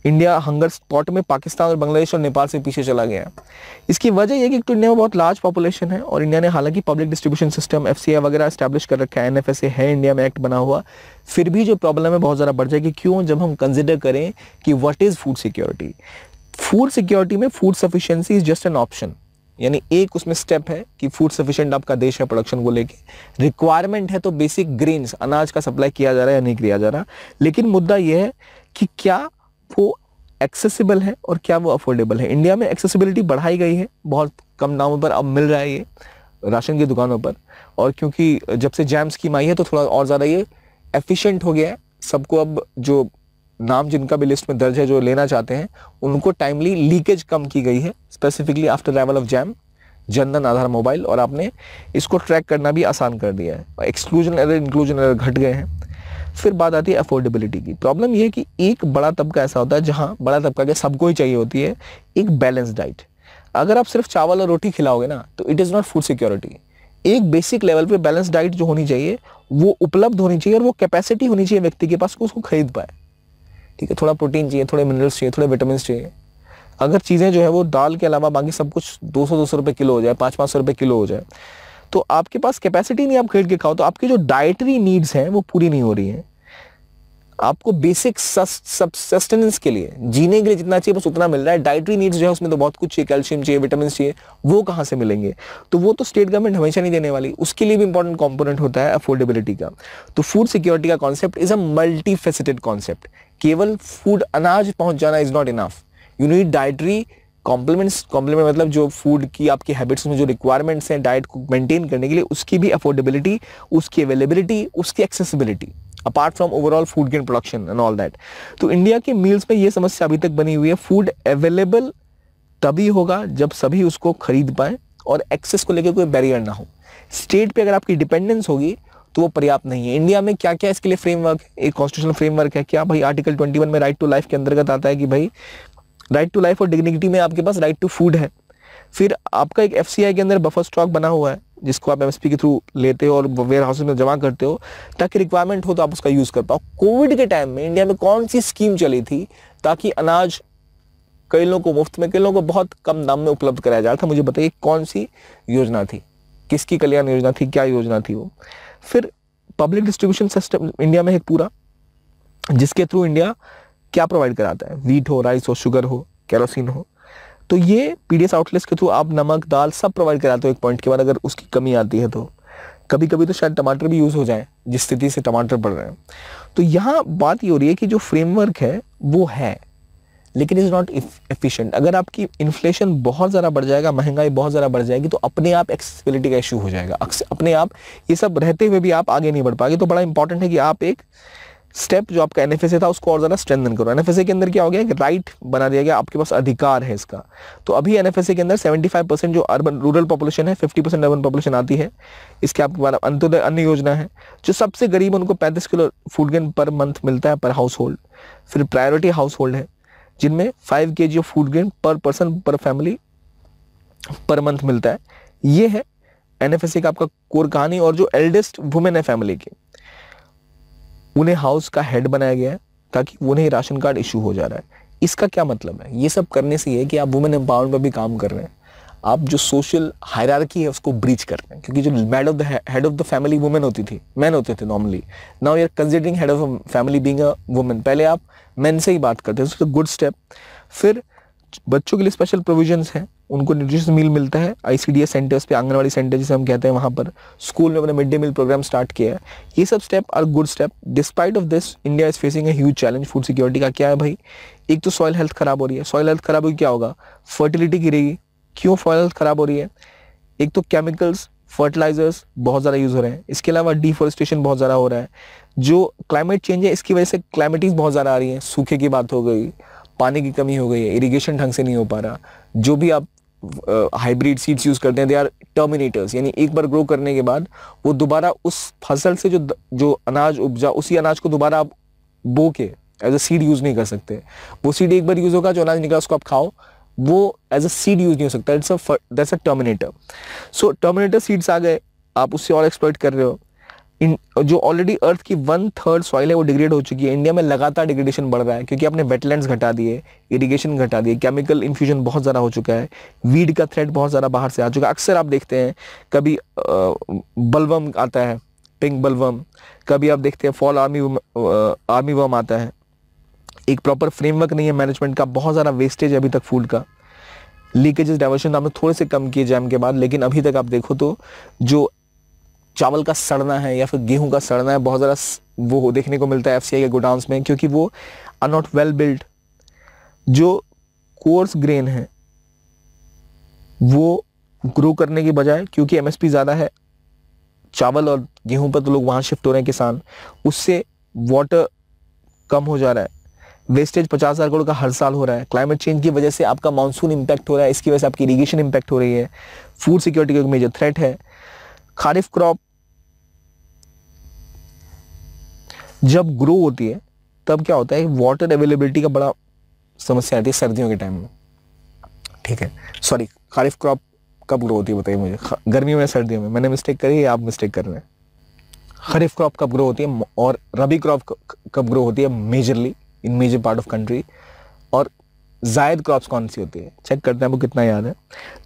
इंडिया हंगर स्पॉट में पाकिस्तान और बांग्लादेश और नेपाल से पीछे चला गया है इसकी वजह यह कि तो इंडिया में बहुत लार्ज पॉपुलेशन है और इंडिया ने हालांकि पब्लिक डिस्ट्रीब्यूशन सिस्टम एफ वगैरह स्टैब्लिश कर रखा है एन है इंडिया में एक्ट बना हुआ फिर भी जो प्रॉब्लम है बहुत ज़्यादा बढ़ जाएगी क्यों जब हम कंसिडर करें कि what is food security food security में food sufficiency is just an option यानी एक उसमें स्टेप है कि फूड सफिशिएंट आपका देश है प्रोडक्शन को लेके रिक्वायरमेंट है तो बेसिक ग्रेन्स अनाज का सप्लाई किया जा रहा है या नहीं किया जा रहा लेकिन मुद्दा यह है कि क्या वो एक्सेसिबल है और क्या वो अफोर्डेबल है इंडिया में एक्सेसिबिलिटी बढ़ाई गई है बहुत कम दामों पर अब मिल रहा है ये राशन की दुकानों पर और क्योंकि जब से जैम स्कीम आई है तो थोड़ा और ज़्यादा ये एफिशिएंट हो गया है सबको अब जो नाम जिनका भी लिस्ट में दर्ज है जो लेना चाहते हैं उनको टाइमली लीकेज कम की गई है specifically after level of JAM Jandhan Aadhaar mobile और आपने इसको ट्रैक करना भी आसान कर दिया है एक्सक्लूजन एरर इंक्लूजन एरर घट गए हैं फिर बात आती है अफोर्डेबिलिटी की प्रॉब्लम यह है कि एक बड़ा तबका ऐसा होता है जहाँ बड़ा तबका के सबको ही चाहिए होती है एक बैलेंस डाइट अगर आप सिर्फ चावल और रोटी खिलाओगे ना तो it is not food security एक बेसिक लेवल पे बैलेंस डाइट जो होनी चाहिए वो उपलब्ध होनी चाहिए और वो कैपेसिटी होनी चाहिए व्यक्ति के पास कि उसको खरीद पाए ठीक है थोड़ा प्रोटीन चाहिए थोड़े मिनरल्स चाहिए थोड़े विटामिन चाहिए अगर चीज़ें जो है वो दाल के अलावा बाकी सब कुछ दो सौ दो सौ रुपये किलो हो जाए पाँच पाँच सौ रुपये किलो हो जाए तो आपके पास कैपेसिटी नहीं आप खरीद के खाओ तो आपकी जो डाइटरी नीड्स हैं वो पूरी नहीं हो रही हैं आपको बेसिक सस्टेनेंस के लिए जीने के लिए जितना चाहिए बस उतना मिल रहा है डाइटरी नीड्स जो है उसमें तो बहुत कुछ चाहिए कैल्शियम चाहिए विटामिन चाहिए वो कहाँ से मिलेंगे तो वो तो स्टेट गवर्नमेंट हमेशा नहीं देने वाली उसके लिए भी इंपॉर्टेंट कॉम्पोनेंट होता है अफोर्डेबिलिटी का तो फूड सिक्योरिटी का concept is a multi faceted concept केवल फूड अनाज पहुंच जाना is not enough you need dietary complements complement मतलब जो फूड की आपकी हैबिट्स में जो रिक्वायरमेंट्स हैं डाइट को मेंटेन करने के लिए उसकी भी अफोर्डेबिलिटी उसकी अवेलेबिलिटी उसकी accessibility apart from overall food gain production and all that तो इंडिया के मील्स में ये समस्या अभी तक बनी हुई है फूड अवेलेबल तभी होगा जब सभी उसको खरीद पाए और एक्सेस को लेकर कोई बैरियर ना हो स्टेट पे अगर आपकी डिपेंडेंस होगी तो वो पर्याप्त नहीं है इंडिया में क्या क्या इसके लिए फ्रेमवर्क एक कॉन्स्टिट्यूशनल फ्रेमवर्क है क्या भाई आर्टिकल 21 में राइट टू लाइफ के अंतर्गत आता है कि भाई राइट टू लाइफ और डिग्निटी में आपके पास राइट टू फूड है फिर आपका एक एफ के अंदर बफर स्टॉक बना हुआ है जिसको आप एम के थ्रू लेते हो और वेयर हाउस में जमा करते हो ताकि रिक्वायरमेंट हो तो आप उसका यूज़ कर पाओ कोविड के टाइम में इंडिया में कौन सी स्कीम चली थी ताकि अनाज कई लोगों को मुफ्त में कई लोगों को बहुत कम दाम में उपलब्ध कराया जा रहा था मुझे बताइए कौन सी योजना थी किसकी कल्याण योजना थी क्या योजना थी वो फिर पब्लिक डिस्ट्रीब्यूशन सिस्टम इंडिया में है पूरा जिसके थ्रू इंडिया क्या प्रोवाइड कराता है वीट हो राइस हो शुगर हो कैरोसिन हो तो ये पीडीएस आउटलेट्स के थ्रू आप नमक दाल सब प्रोवाइड कराते हो एक पॉइंट के बाद अगर उसकी कमी आती है तो कभी कभी तो शायद टमाटर भी यूज़ हो जाए जिस स्थिति से टमाटर बढ़ रहे हैं तो यहाँ बात ये हो रही है कि जो फ्रेमवर्क है वो है लेकिन इज़ नॉट एफिशिएंट अगर आपकी इन्फ्लेशन बहुत ज़्यादा बढ़ जाएगा महंगाई बहुत ज़्यादा बढ़ जाएगी तो अपने आप एक्सेसिबिलिटी का इशू हो जाएगा अपने आप ये सब रहते हुए भी आप आगे नहीं बढ़ पाएंगे तो बड़ा इंपॉर्टेंट है कि आप एक स्टेप जो आपका एन था उसको और ज़्यादा स्ट्रेंथन करो एन के अंदर क्या हो गया एक राइट बना दिया गया आपके पास अधिकार है इसका तो अभी एन के अंदर 75 परसेंट जो अर्बन रूरल पॉपुलेशन है 50 परसेंट अर्बन पॉपुलेशन आती है इसके आपके पास अंत्योदय अन्य योजना है जो सबसे गरीब उनको पैंतीस kilo food grain per month मिलता है पर हाउस होल्ड फिर प्रायोरिटी हाउस होल्ड है जिनमें five K G of food grain per person per family per month मिलता है ये है एन का आपका कोर कहानी और जो एल्डेस्ट वुमेन है फैमिली की उन्हें हाउस का हेड बनाया गया है ताकि उन्हें राशन कार्ड इशू हो जा रहा है इसका क्या मतलब है ये सब करने से ये है कि आप वुमेन एम्पावरमेंट पर भी काम कर रहे हैं आप जो सोशल हायरार्की है उसको ब्रीच कर रहे हैं क्योंकि जो मैड of the head of the family women होती थी मैन होते थे normally now you are considering head of family being a women पहले आप मैन से ही बात करते हैं गुड स्टेप फिर बच्चों के लिए स्पेशल प्रोविजन हैं उनको न्यूट्रिशन मील मिलता है आई सेंटर्स पे आंगनवाड़ी सेंटर जिसे हम कहते हैं वहाँ पर स्कूल में अपने mid day meal program start किया है ये सब step are good step despite of this India is facing huge challenge food security का क्या है भाई एक तो सॉयल हेल्थ खराब हो रही है सॉयल हेल्थ खराब हुई क्या होगा फर्टिलिटी गिरेगी क्यों सॉयल हेल्थ खराब हो रही है एक तो केमिकल्स फर्टिलाइजर्स बहुत ज़्यादा यूज़ हो रहे हैं इसके अलावा डिफॉरेस्टेशन बहुत ज़्यादा हो रहा है जो क्लाइमेट चेंज है इसकी वजह से क्लाइमेटिक्स बहुत ज़्यादा आ रही हैं सूखे की बात हो गई पानी की कमी हो गई है इरीगेशन ढंग से नहीं हो पा रहा जो भी आप हाइब्रिड सीड्स यूज़ करते हैं दे आर टर्मिनेटर्स यानी एक बार ग्रो करने के बाद वो दोबारा उस फसल से जो जो अनाज उपजा उसी अनाज को दोबारा आप बो के एज अ सीड यूज़ नहीं कर सकते वो सीड एक बार यूज़ होगा जो अनाज निकला उसको आप खाओ वो एज अ सीड यूज़ नहीं हो सकता it's a that's a terminator so terminator seeds आ गए आप उससे और एक्सप्लॉइट कर रहे हो इन जो ऑलरेडी अर्थ की वन थर्ड सॉइल है वो डिग्रेड हो चुकी है इंडिया में लगातार डिग्रेडेशन बढ़ रहा है क्योंकि आपने वेटलैंड्स घटा दिए इरिगेशन घटा दिए केमिकल इन्फ्यूजन बहुत ज़्यादा हो चुका है वीड का थ्रेड बहुत ज़्यादा बाहर से आ चुका है अक्सर आप देखते हैं कभी बलवम आता है पिंक बलवम कभी आप देखते हैं फॉल आर्मी आर्मी वर्म आता है एक प्रॉपर फ्रेमवर्क नहीं है मैनेजमेंट का बहुत ज़्यादा वेस्टेज है अभी तक फूड का लीकेजेस डाइवर्शन आपने थोड़े से कम किए जैम के बाद लेकिन अभी तक आप देखो तो जो चावल का सड़ना है या फिर गेहूं का सड़ना है बहुत ज़्यादा वो देखने को मिलता है एफ के गोडाउंस में क्योंकि वो आर नॉट वेल बिल्ड जो कोर्स ग्रेन है वो ग्रो करने के बजाय क्योंकि एम ज़्यादा है चावल और गेहूं पर तो लोग वहाँ शिफ्ट हो रहे हैं किसान उससे वाटर कम हो जा रहा है वेस्टेज पचास हज़ार करोड़ का हर साल हो रहा है क्लाइमेट चेंज की वजह से आपका मानसून इम्पैक्ट हो रहा है इसकी वजह से आपकी इरीगेशन इम्पैक्ट हो रही है फूड सिक्योरिटी का एक मेजर थ्रेट है खारिफ क्रॉप जब ग्रो होती है तब क्या होता है वाटर अवेलेबिलिटी का बड़ा समस्या आती है सर्दियों के टाइम में ठीक है सॉरी खारिफ क्रॉप कब ग्रो होती है बताइए मुझे गर्मियों में सर्दियों में मैंने मिस्टेक करी है आप मिस्टेक कर रहे हैं खरीफ क्रॉप कब ग्रो होती है और रबी क्रॉप कब ग्रो होती है majorly in major part of country और जायद क्रॉप्स कौन सी होती है चेक करते हैं आपको कितना याद है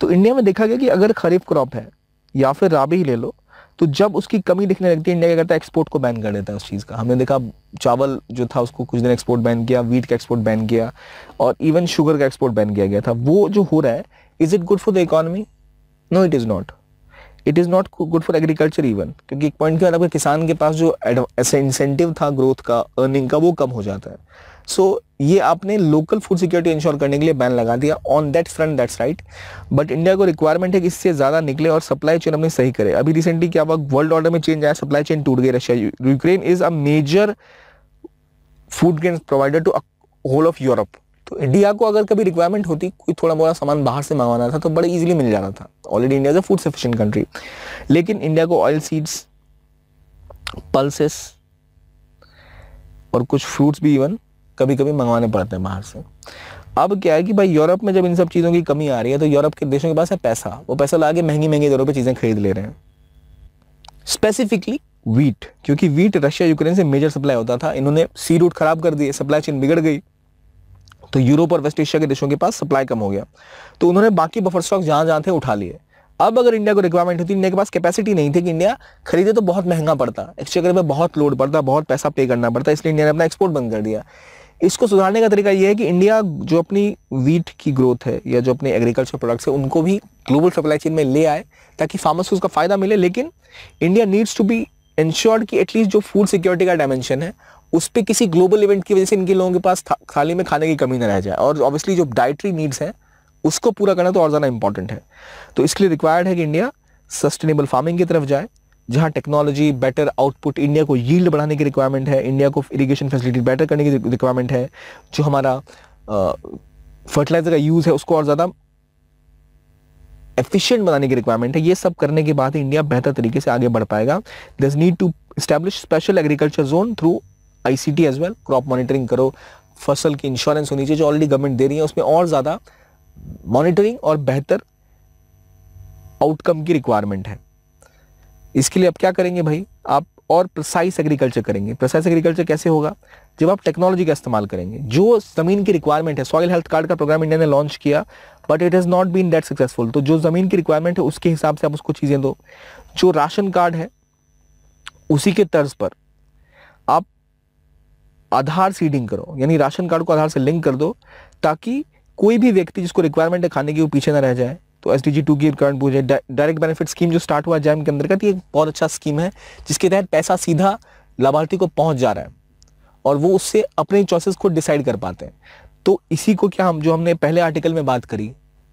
तो इंडिया में देखा गया कि अगर खरीफ क्रॉप है या फिर ही ले लो तो जब उसकी कमी दिखने लगती है इंडिया क्या करता है एक्सपोर्ट को बैन कर देता है उस चीज़ का हमने देखा चावल जो था उसको कुछ दिन एक्सपोर्ट बैन किया वीट का एक्सपोर्ट बैन किया और इवन शुगर का एक्सपोर्ट बैन किया गया था वो जो हो रहा है is it good for the economy no it is not it is not good for agriculture even क्योंकि एक पॉइंट के बाद है किसान के पास जो ऐसा इंसेंटिव था ग्रोथ का अर्निंग का वो कम हो जाता है सो ये आपने लोकल फूड सिक्योरिटी इंश्योर करने के लिए बैन लगा दिया on that front that's right but India को रिक्वायरमेंट है कि इससे ज़्यादा निकले और सप्लाई चेन अपनी सही करे अभी रिसेंटली क्या हुआ वर्ल्ड ऑर्डर में चेंज आया सप्लाई चेन टूट गई Russia Ukraine is a major food grain provider to whole of Europe तो इंडिया को अगर कभी रिक्वायरमेंट होती कोई थोड़ा बहुत सामान बाहर से मंगवाना था तो बड़े इजीली मिल जाना था already India is a food sufficient country लेकिन इंडिया को ऑयल सीड्स पल्सेस और कुछ फ्रूट्स भी इवन कभी कभी मंगवाने पड़ते हैं बाहर से अब क्या है कि भाई यूरोप में जब इन सब चीज़ों की कमी आ रही है तो यूरोप के देशों के पास है पैसा वो पैसा ला के महंगी महंगी दरों पर चीज़ें खरीद ले रहे हैं स्पेसिफिकली वीट क्योंकि वीट रशिया यूक्रेन से मेजर सप्लाई होता था इन्होंने सी रूट खराब कर दिए सप्लाई चेन बिगड़ गई तो यूरोप और वेस्ट एशिया के देशों के पास सप्लाई कम हो गया तो उन्होंने बाकी बफर स्टॉक जहाँ जहाँ थे उठा लिए अब अगर इंडिया को रिक्वायरमेंट होती इंडिया के पास कैपेसिटी नहीं थी कि इंडिया खरीदे तो बहुत महंगा पड़ता एक्सचेंज में बहुत लोड पड़ता बहुत पैसा पे करना पड़ता इसलिए इंडिया ने अपना एक्सपोर्ट बंद कर दिया इसको सुधारने का तरीका ये है कि इंडिया जो अपनी वीट की ग्रोथ है या जो अपने एग्रीकल्चर प्रोडक्ट्स है उनको भी ग्लोबल सप्लाई चेन में ले आए ताकि फार्मर्स को उसका फ़ायदा मिले लेकिन India needs to be insured कि एटलीस्ट जो फूड सिक्योरिटी का डायमेंशन है उस पर किसी ग्लोबल इवेंट की वजह से इनके लोगों के पास थाली में खाने की कमी ना रह जाए और ऑब्वियसली जो डाइटरी नीड्स हैं उसको पूरा करना तो और ज़्यादा इंपॉर्टेंट है तो इसके लिए रिक्वायर्ड है कि इंडिया सस्टेनेबल फार्मिंग की तरफ जाए जहाँ टेक्नोलॉजी बेटर आउटपुट इंडिया को यील्ड बढ़ाने की रिक्वायरमेंट है इंडिया को इरीगेशन फैसिलिटी बेटर करने की रिक्वायरमेंट है जो हमारा फर्टिलाइज़र का यूज़ है उसको और ज़्यादा एफिशिएंट बनाने की रिक्वायरमेंट है ये सब करने के बाद इंडिया बेहतर तरीके से आगे बढ़ पाएगा this need to establish special agriculture zone through I T as well crop monitoring करो फसल की इंश्योरेंस होनी चाहिए जो ऑलरेडी गवर्नमेंट दे रही है उसमें और ज़्यादा मॉनिटरिंग और बेहतर आउटकम की रिक्वायरमेंट है इसके लिए आप क्या करेंगे भाई आप और प्रसाइस एग्रीकल्चर करेंगे प्रसाइस एग्रीकल्चर कैसे होगा जब आप टेक्नोलॉजी का इस्तेमाल करेंगे जो ज़मीन की रिक्वायरमेंट है सॉइल हेल्थ कार्ड का प्रोग्राम इंडिया ने लॉन्च किया but it has not been that successful तो जो ज़मीन की रिक्वायरमेंट है उसके हिसाब से आप उसको चीज़ें दो जो राशन कार्ड है उसी के तर्ज पर आप आधार सीडिंग करो यानी राशन कार्ड को आधार से लिंक कर दो ताकि कोई भी व्यक्ति जिसको रिक्वायरमेंट है खाने की वो पीछे ना रह जाए तो एस डी की रिक्वायरमेंट पूछे डायरेक्ट बेनिफिट स्कीम जो स्टार्ट हुआ जैम के अंतर्गत ये बहुत अच्छा स्कीम है जिसके तहत पैसा सीधा लाभार्थी को पहुंच जा रहा है और वो उससे अपने चॉइसेस को डिसाइड कर पाते हैं तो इसी को क्या हम जो हमने पहले आर्टिकल में बात करी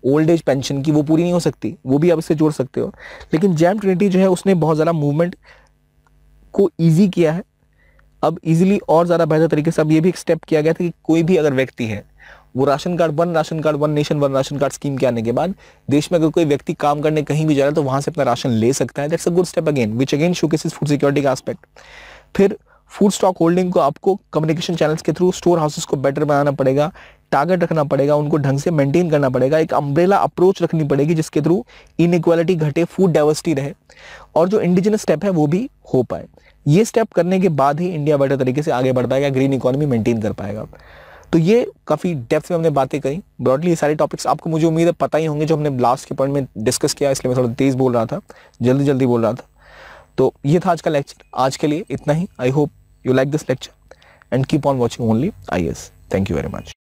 ओल्ड एज पेंशन की वो पूरी नहीं हो सकती वो भी आप इससे जोड़ सकते हो लेकिन जैम ट्रिनिटी जो है उसने बहुत ज़्यादा मूवमेंट को ईजी किया है अब इजीली और ज़्यादा बेहतर तरीके से अब ये भी एक स्टेप किया गया था कि कोई भी अगर व्यक्ति है वो ration card one ration card one nation one ration card scheme के आने के बाद देश में अगर कोई व्यक्ति काम करने कहीं भी जा रहा है तो वहाँ से अपना राशन ले सकता है that's a good step again which again show food security का एस्पेक्ट फिर फूड स्टॉक होल्डिंग को आपको कम्युनिकेशन चैनल्स के थ्रू स्टोर हाउसेस को बेटर बनाना पड़ेगा टारगेट रखना पड़ेगा उनको ढंग से मेंटेन करना पड़ेगा एक अम्ब्रेला अप्रोच रखनी पड़ेगी जिसके थ्रू इनइक्वालिटी घटे फूड डाइवर्सिटी रहे और जो इंडिजिनस स्टेप है वो भी हो पाए ये स्टेप करने के बाद ही इंडिया बेटर तरीके से आगे बढ़ पाएगा ग्रीन इकोनॉमी मेंटेन कर पाएगा तो ये काफ़ी डेप्थ में हमने बातें करी ब्रॉडली ये सारे टॉपिक्स आपको मुझे उम्मीद है पता ही होंगे जो हमने लास्ट के पॉइंट में डिस्कस किया इसलिए मैं थोड़ा तेज़ बोल रहा था जल्दी जल्दी बोल रहा था तो ये था आज का लेक्चर आज के लिए इतना ही I hope you like this lecture and keep on watching only I S thank you very much